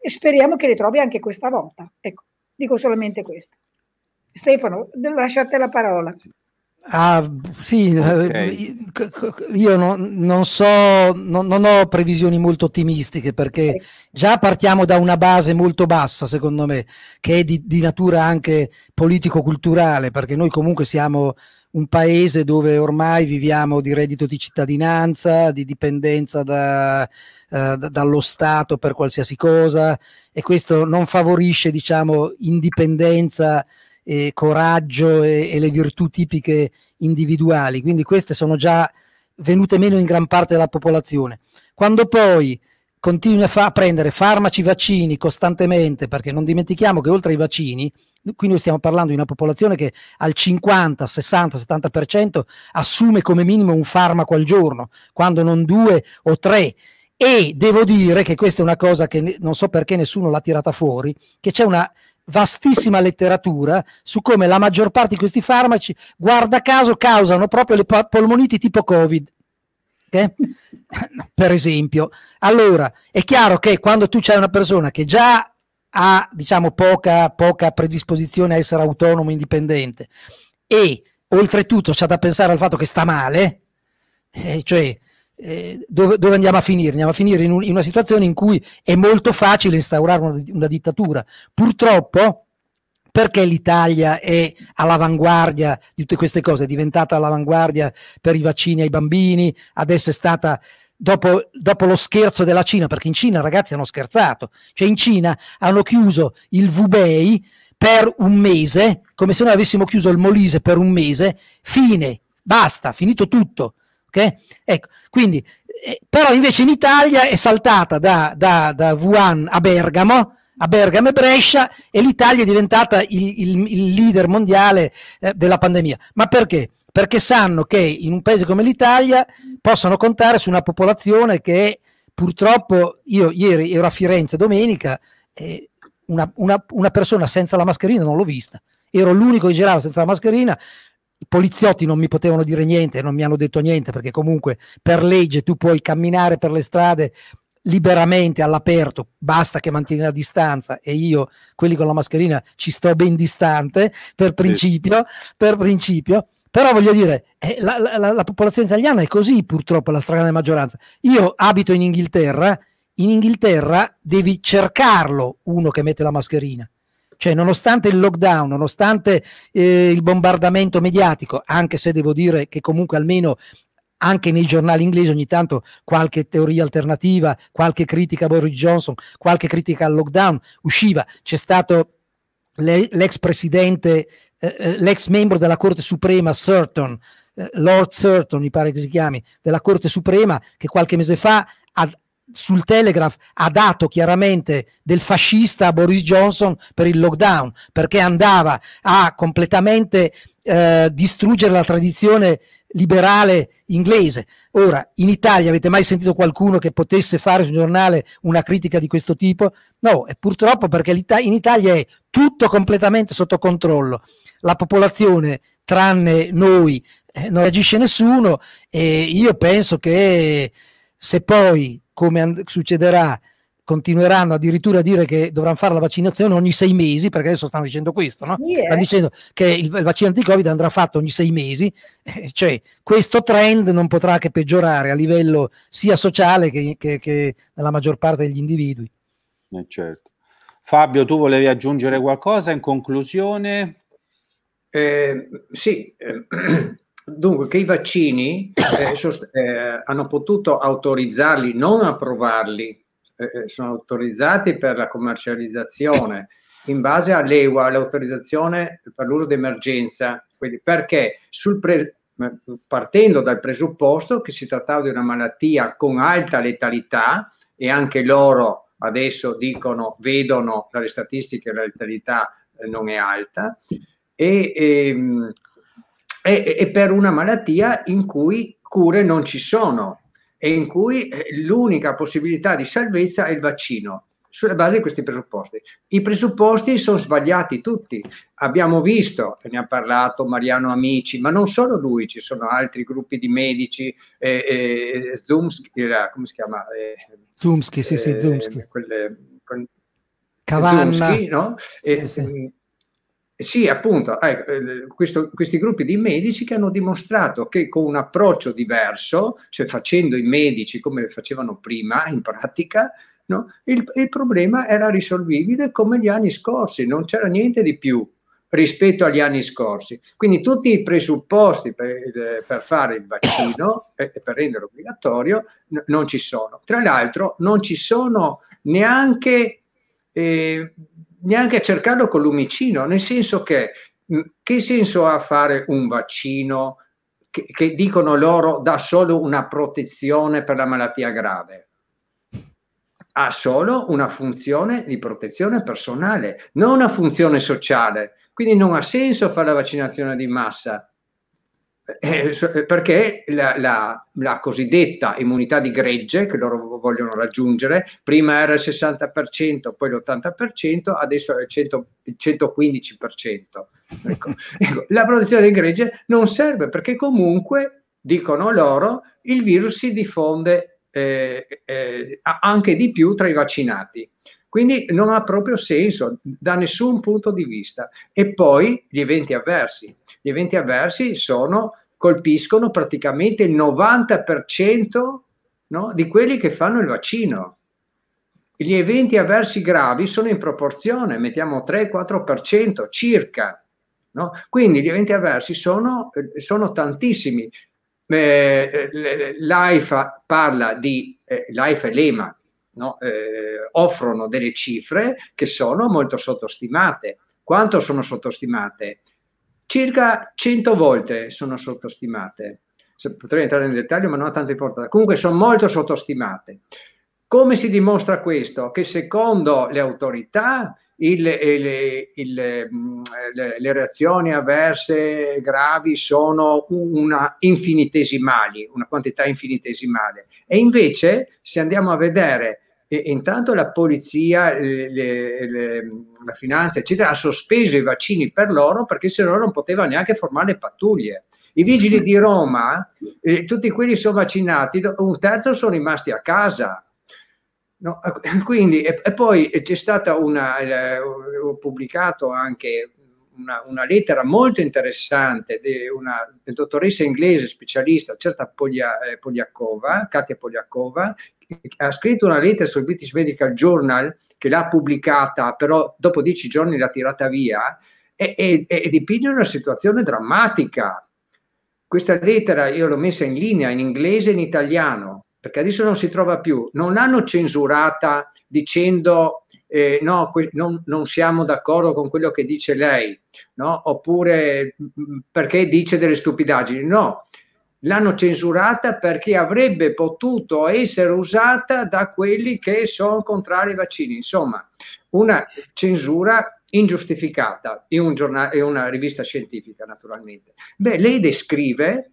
e speriamo che le trovi anche questa volta. Ecco, dico solamente questo. Stefano, lasciate la parola. Ah, sì, okay. Eh, io non, non so, non, non, ho previsioni molto ottimistiche perché già partiamo da una base molto bassa, secondo me, che è di, di natura anche politico-culturale, perché noi comunque siamo un paese dove ormai viviamo di reddito di cittadinanza, di dipendenza da, eh, dallo Stato per qualsiasi cosa e questo non favorisce, diciamo, indipendenza e coraggio e, e le virtù tipiche individuali, quindi queste sono già venute meno in gran parte della popolazione. Quando poi continui a, fa- a prendere farmaci, vaccini costantemente, perché non dimentichiamo che oltre ai vaccini, qui noi stiamo parlando di una popolazione che al 50, 60, 70% assume come minimo un farmaco al giorno, quando non due o tre. E devo dire che questa è una cosa che ne- non so perché nessuno l'ha tirata fuori, che c'è una vastissima letteratura su come la maggior parte di questi farmaci, guarda caso, causano proprio le polmoniti tipo Covid. Okay? [LAUGHS] per esempio, allora è chiaro che quando tu c'hai una persona che già ha diciamo poca, poca predisposizione a essere autonomo, indipendente e oltretutto c'è da pensare al fatto che sta male, eh, cioè eh, dove, dove, andiamo a finire? Andiamo a finire in, un, in, una situazione in cui è molto facile instaurare una, una dittatura. Purtroppo, perché l'Italia è all'avanguardia di tutte queste cose, è diventata all'avanguardia per i vaccini ai bambini, adesso è stata dopo, dopo, lo scherzo della Cina, perché in Cina ragazzi hanno scherzato, cioè in Cina hanno chiuso il Vubei per un mese, come se noi avessimo chiuso il Molise per un mese, fine, basta, finito tutto. Ok? Ecco, quindi, eh, però invece in Italia è saltata da, da, da Wuhan a Bergamo, a Bergamo e Brescia e l'Italia è diventata il, il, il leader mondiale eh, della pandemia. Ma perché? Perché sanno che in un paese come l'Italia possono contare su una popolazione che purtroppo, io ieri ero a Firenze domenica, eh, una, una, una persona senza la mascherina non l'ho vista. Ero l'unico che girava senza la mascherina, i poliziotti non mi potevano dire niente, non mi hanno detto niente perché comunque per legge tu puoi camminare per le strade liberamente all'aperto, basta che mantieni la distanza e io, quelli con la mascherina, ci sto ben distante per principio, sì. per principio. Però voglio dire, eh, la, la, la, popolazione italiana è così purtroppo, la stragrande maggioranza. Io abito in Inghilterra, in Inghilterra devi cercarlo uno che mette la mascherina. Cioè, nonostante il lockdown, nonostante eh, il bombardamento mediatico, anche se devo dire che comunque almeno anche nei giornali inglesi ogni tanto qualche teoria alternativa, qualche critica a Boris Johnson, qualche critica al lockdown usciva. C'è stato l'ex presidente, eh, eh, l'ex membro della Corte Suprema, Surton, eh, Lord Surton mi pare che si chiami, della Corte Suprema, che qualche mese fa ha, sul Telegraph ha dato chiaramente del fascista a Boris Johnson per il lockdown, perché andava a completamente eh, distruggere la tradizione liberale inglese. Ora, in Italia avete mai sentito qualcuno che potesse fare sul giornale una critica di questo tipo? No, è purtroppo perché in Italia è tutto completamente sotto controllo. La popolazione, tranne noi, eh, non reagisce nessuno e io penso che se poi, come succederà, continueranno addirittura a dire che dovranno fare la vaccinazione ogni sei mesi, perché adesso stanno dicendo questo, no? Sì, eh. stanno dicendo che il, il vaccino anti-Covid andrà fatto ogni sei mesi, [LAUGHS] eh, cioè questo trend non potrà che peggiorare a livello sia sociale che, che, che nella maggior parte degli individui. Eh, certo. Fabio, tu volevi aggiungere qualcosa in conclusione? Eh, sì, eh, [CLEARS THROAT] Dunque, che i vaccini eh, [COUGHS] sost- eh, hanno potuto autorizzarli, non approvarli, eh, eh sono autorizzati per la commercializzazione in base all'EUA, all'autorizzazione per l'uso d'emergenza. Quindi perché pre- partendo dal presupposto che si trattava di una malattia con alta letalità e anche loro adesso dicono, vedono dalle statistiche che la letalità eh, non è alta, e, e ehm, e, e per una malattia in cui cure non ci sono e in cui eh, l'unica possibilità di salvezza è il vaccino sulla base di questi presupposti. I presupposti sono sbagliati tutti. Abbiamo visto, ne ha parlato Mariano Amici, ma non solo lui, ci sono altri gruppi di medici, eh, eh, Zumski, eh, come si chiama? Eh, Zumski, sì, sì, eh, Zumski. Quelle, quelle, Cavanna. Zumski, no? sì, sì. Mm, eh sì, appunto, eh, eh, questo, questi gruppi di medici che hanno dimostrato che con un approccio diverso, cioè facendo i medici come facevano prima in pratica, no, il, il problema era risolvibile come gli anni scorsi, non c'era niente di più rispetto agli anni scorsi. Quindi tutti i presupposti per, eh, per fare il vaccino e per, per renderlo obbligatorio n- non ci sono. Tra l'altro non ci sono neanche eh, neanche a cercarlo con l'umicino, nel senso che che senso ha fare un vaccino che, che dicono loro dà solo una protezione per la malattia grave? Ha solo una funzione di protezione personale, non una funzione sociale. Quindi non ha senso fare la vaccinazione di massa eh, eh, eh, perché la, la, la, cosiddetta immunità di gregge che loro vogliono raggiungere, prima era il 60%, poi l'80%, adesso è il, 100, il 115%. Ecco. [LAUGHS] Ecco, la protezione di gregge non serve perché comunque, dicono loro, il virus si diffonde eh, eh, anche di più tra i vaccinati. Quindi non ha proprio senso da nessun punto di vista. E poi gli eventi avversi gli eventi avversi sono, colpiscono praticamente il 90% no, di quelli che fanno il vaccino. Gli eventi avversi gravi sono in proporzione, mettiamo 3-4% circa. No? Quindi gli eventi avversi sono, eh, sono tantissimi. Eh, eh, L'AIFA parla di, eh, l'AIFA e l'EMA no? eh, offrono delle cifre che sono molto sottostimate. Quanto sono sottostimate? circa 100 volte sono sottostimate. Potrei entrare nel dettaglio, ma non ha tanto importanza. Comunque sono molto sottostimate. Come si dimostra questo? Che secondo le autorità il, eh, il, il, mm, le, le, reazioni avverse gravi sono una infinitesimali, una quantità infinitesimale. E invece, se andiamo a vedere e, intanto la polizia, le, le, la finanza, eccetera, ha sospeso i vaccini per loro perché se no non poteva neanche formare pattuglie. I vigili di Roma, eh, tutti quelli sono vaccinati, un terzo sono rimasti a casa. No, ecco, [LAUGHS] quindi, e, e, poi c'è stata una, eh, ho pubblicato anche una, una lettera molto interessante di una dottoressa inglese specialista, certa Poglia, eh, Pogliakova, Katia Pogliakova, che ha scritto una lettera sul British Medical Journal che l'ha pubblicata, però dopo dieci giorni l'ha tirata via, e, e, e dipinge una situazione drammatica. Questa lettera io l'ho messa in linea in inglese e in italiano, perché adesso non si trova più. Non hanno censurata dicendo eh, no, que- non, non, siamo d'accordo con quello che dice lei, no? oppure mm, mm, perché dice delle stupidaggini. No, l'hanno censurata perché avrebbe potuto essere usata da quelli che sono contrari ai vaccini. Insomma, una censura ingiustificata in, un giornale, in una rivista scientifica, naturalmente. Beh, lei descrive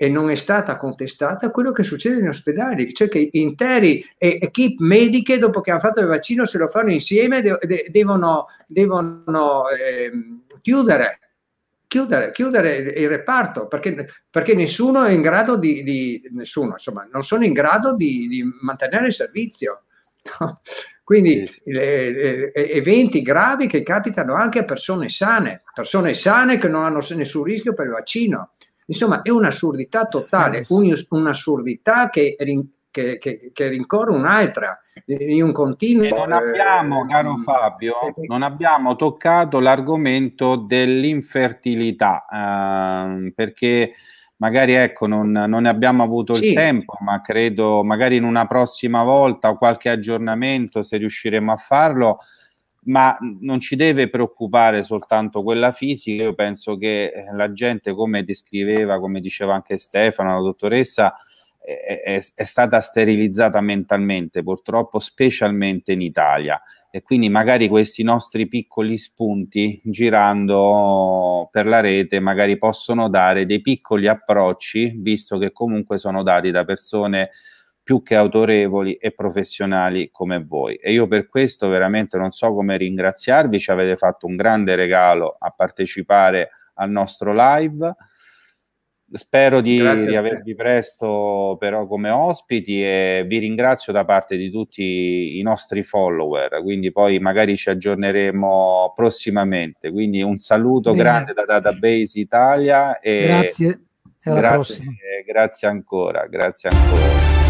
e non è stata contestata quello che succede in ospedali, cioè che interi equip mediche dopo che hanno fatto il vaccino se lo fanno insieme de- de- devono, devono eh, chiudere, chiudere, chiudere il reparto perché, perché nessuno è in grado di, di nessuno, insomma, non sono in grado di, di mantenere il servizio. [LAUGHS] Quindi sì, sì. Eh, eh, eventi gravi che capitano anche a persone sane, persone sane che non hanno nessun rischio per il vaccino. Insomma, è un'assurdità totale, eh, un'assurdità che, che, che, che rincorre un'altra eh, in un continuo. non eh, abbiamo, caro mm, Fabio, non abbiamo toccato l'argomento dell'infertilità, eh, perché magari ecco, non, non, ne abbiamo avuto sì. il tempo, ma credo magari in una prossima volta o qualche aggiornamento, se riusciremo a farlo, ma non ci deve preoccupare soltanto quella fisica. Io penso che eh, la gente, come descriveva, come diceva anche Stefano, la dottoressa, è, è, è stata sterilizzata mentalmente, purtroppo, specialmente in Italia. E quindi magari questi nostri piccoli spunti girando per la rete magari possono dare dei piccoli approcci, visto che comunque sono dati da persone più che autorevoli e professionali come voi. E io per questo veramente non so come ringraziarvi, ci avete fatto un grande regalo a partecipare al nostro live. Spero di, di avervi presto però come ospiti e vi ringrazio da parte di tutti i nostri follower, quindi poi magari ci aggiorneremo prossimamente. Quindi un saluto Bene. grande da Database Italia e grazie, grazie, grazie ancora, grazie ancora.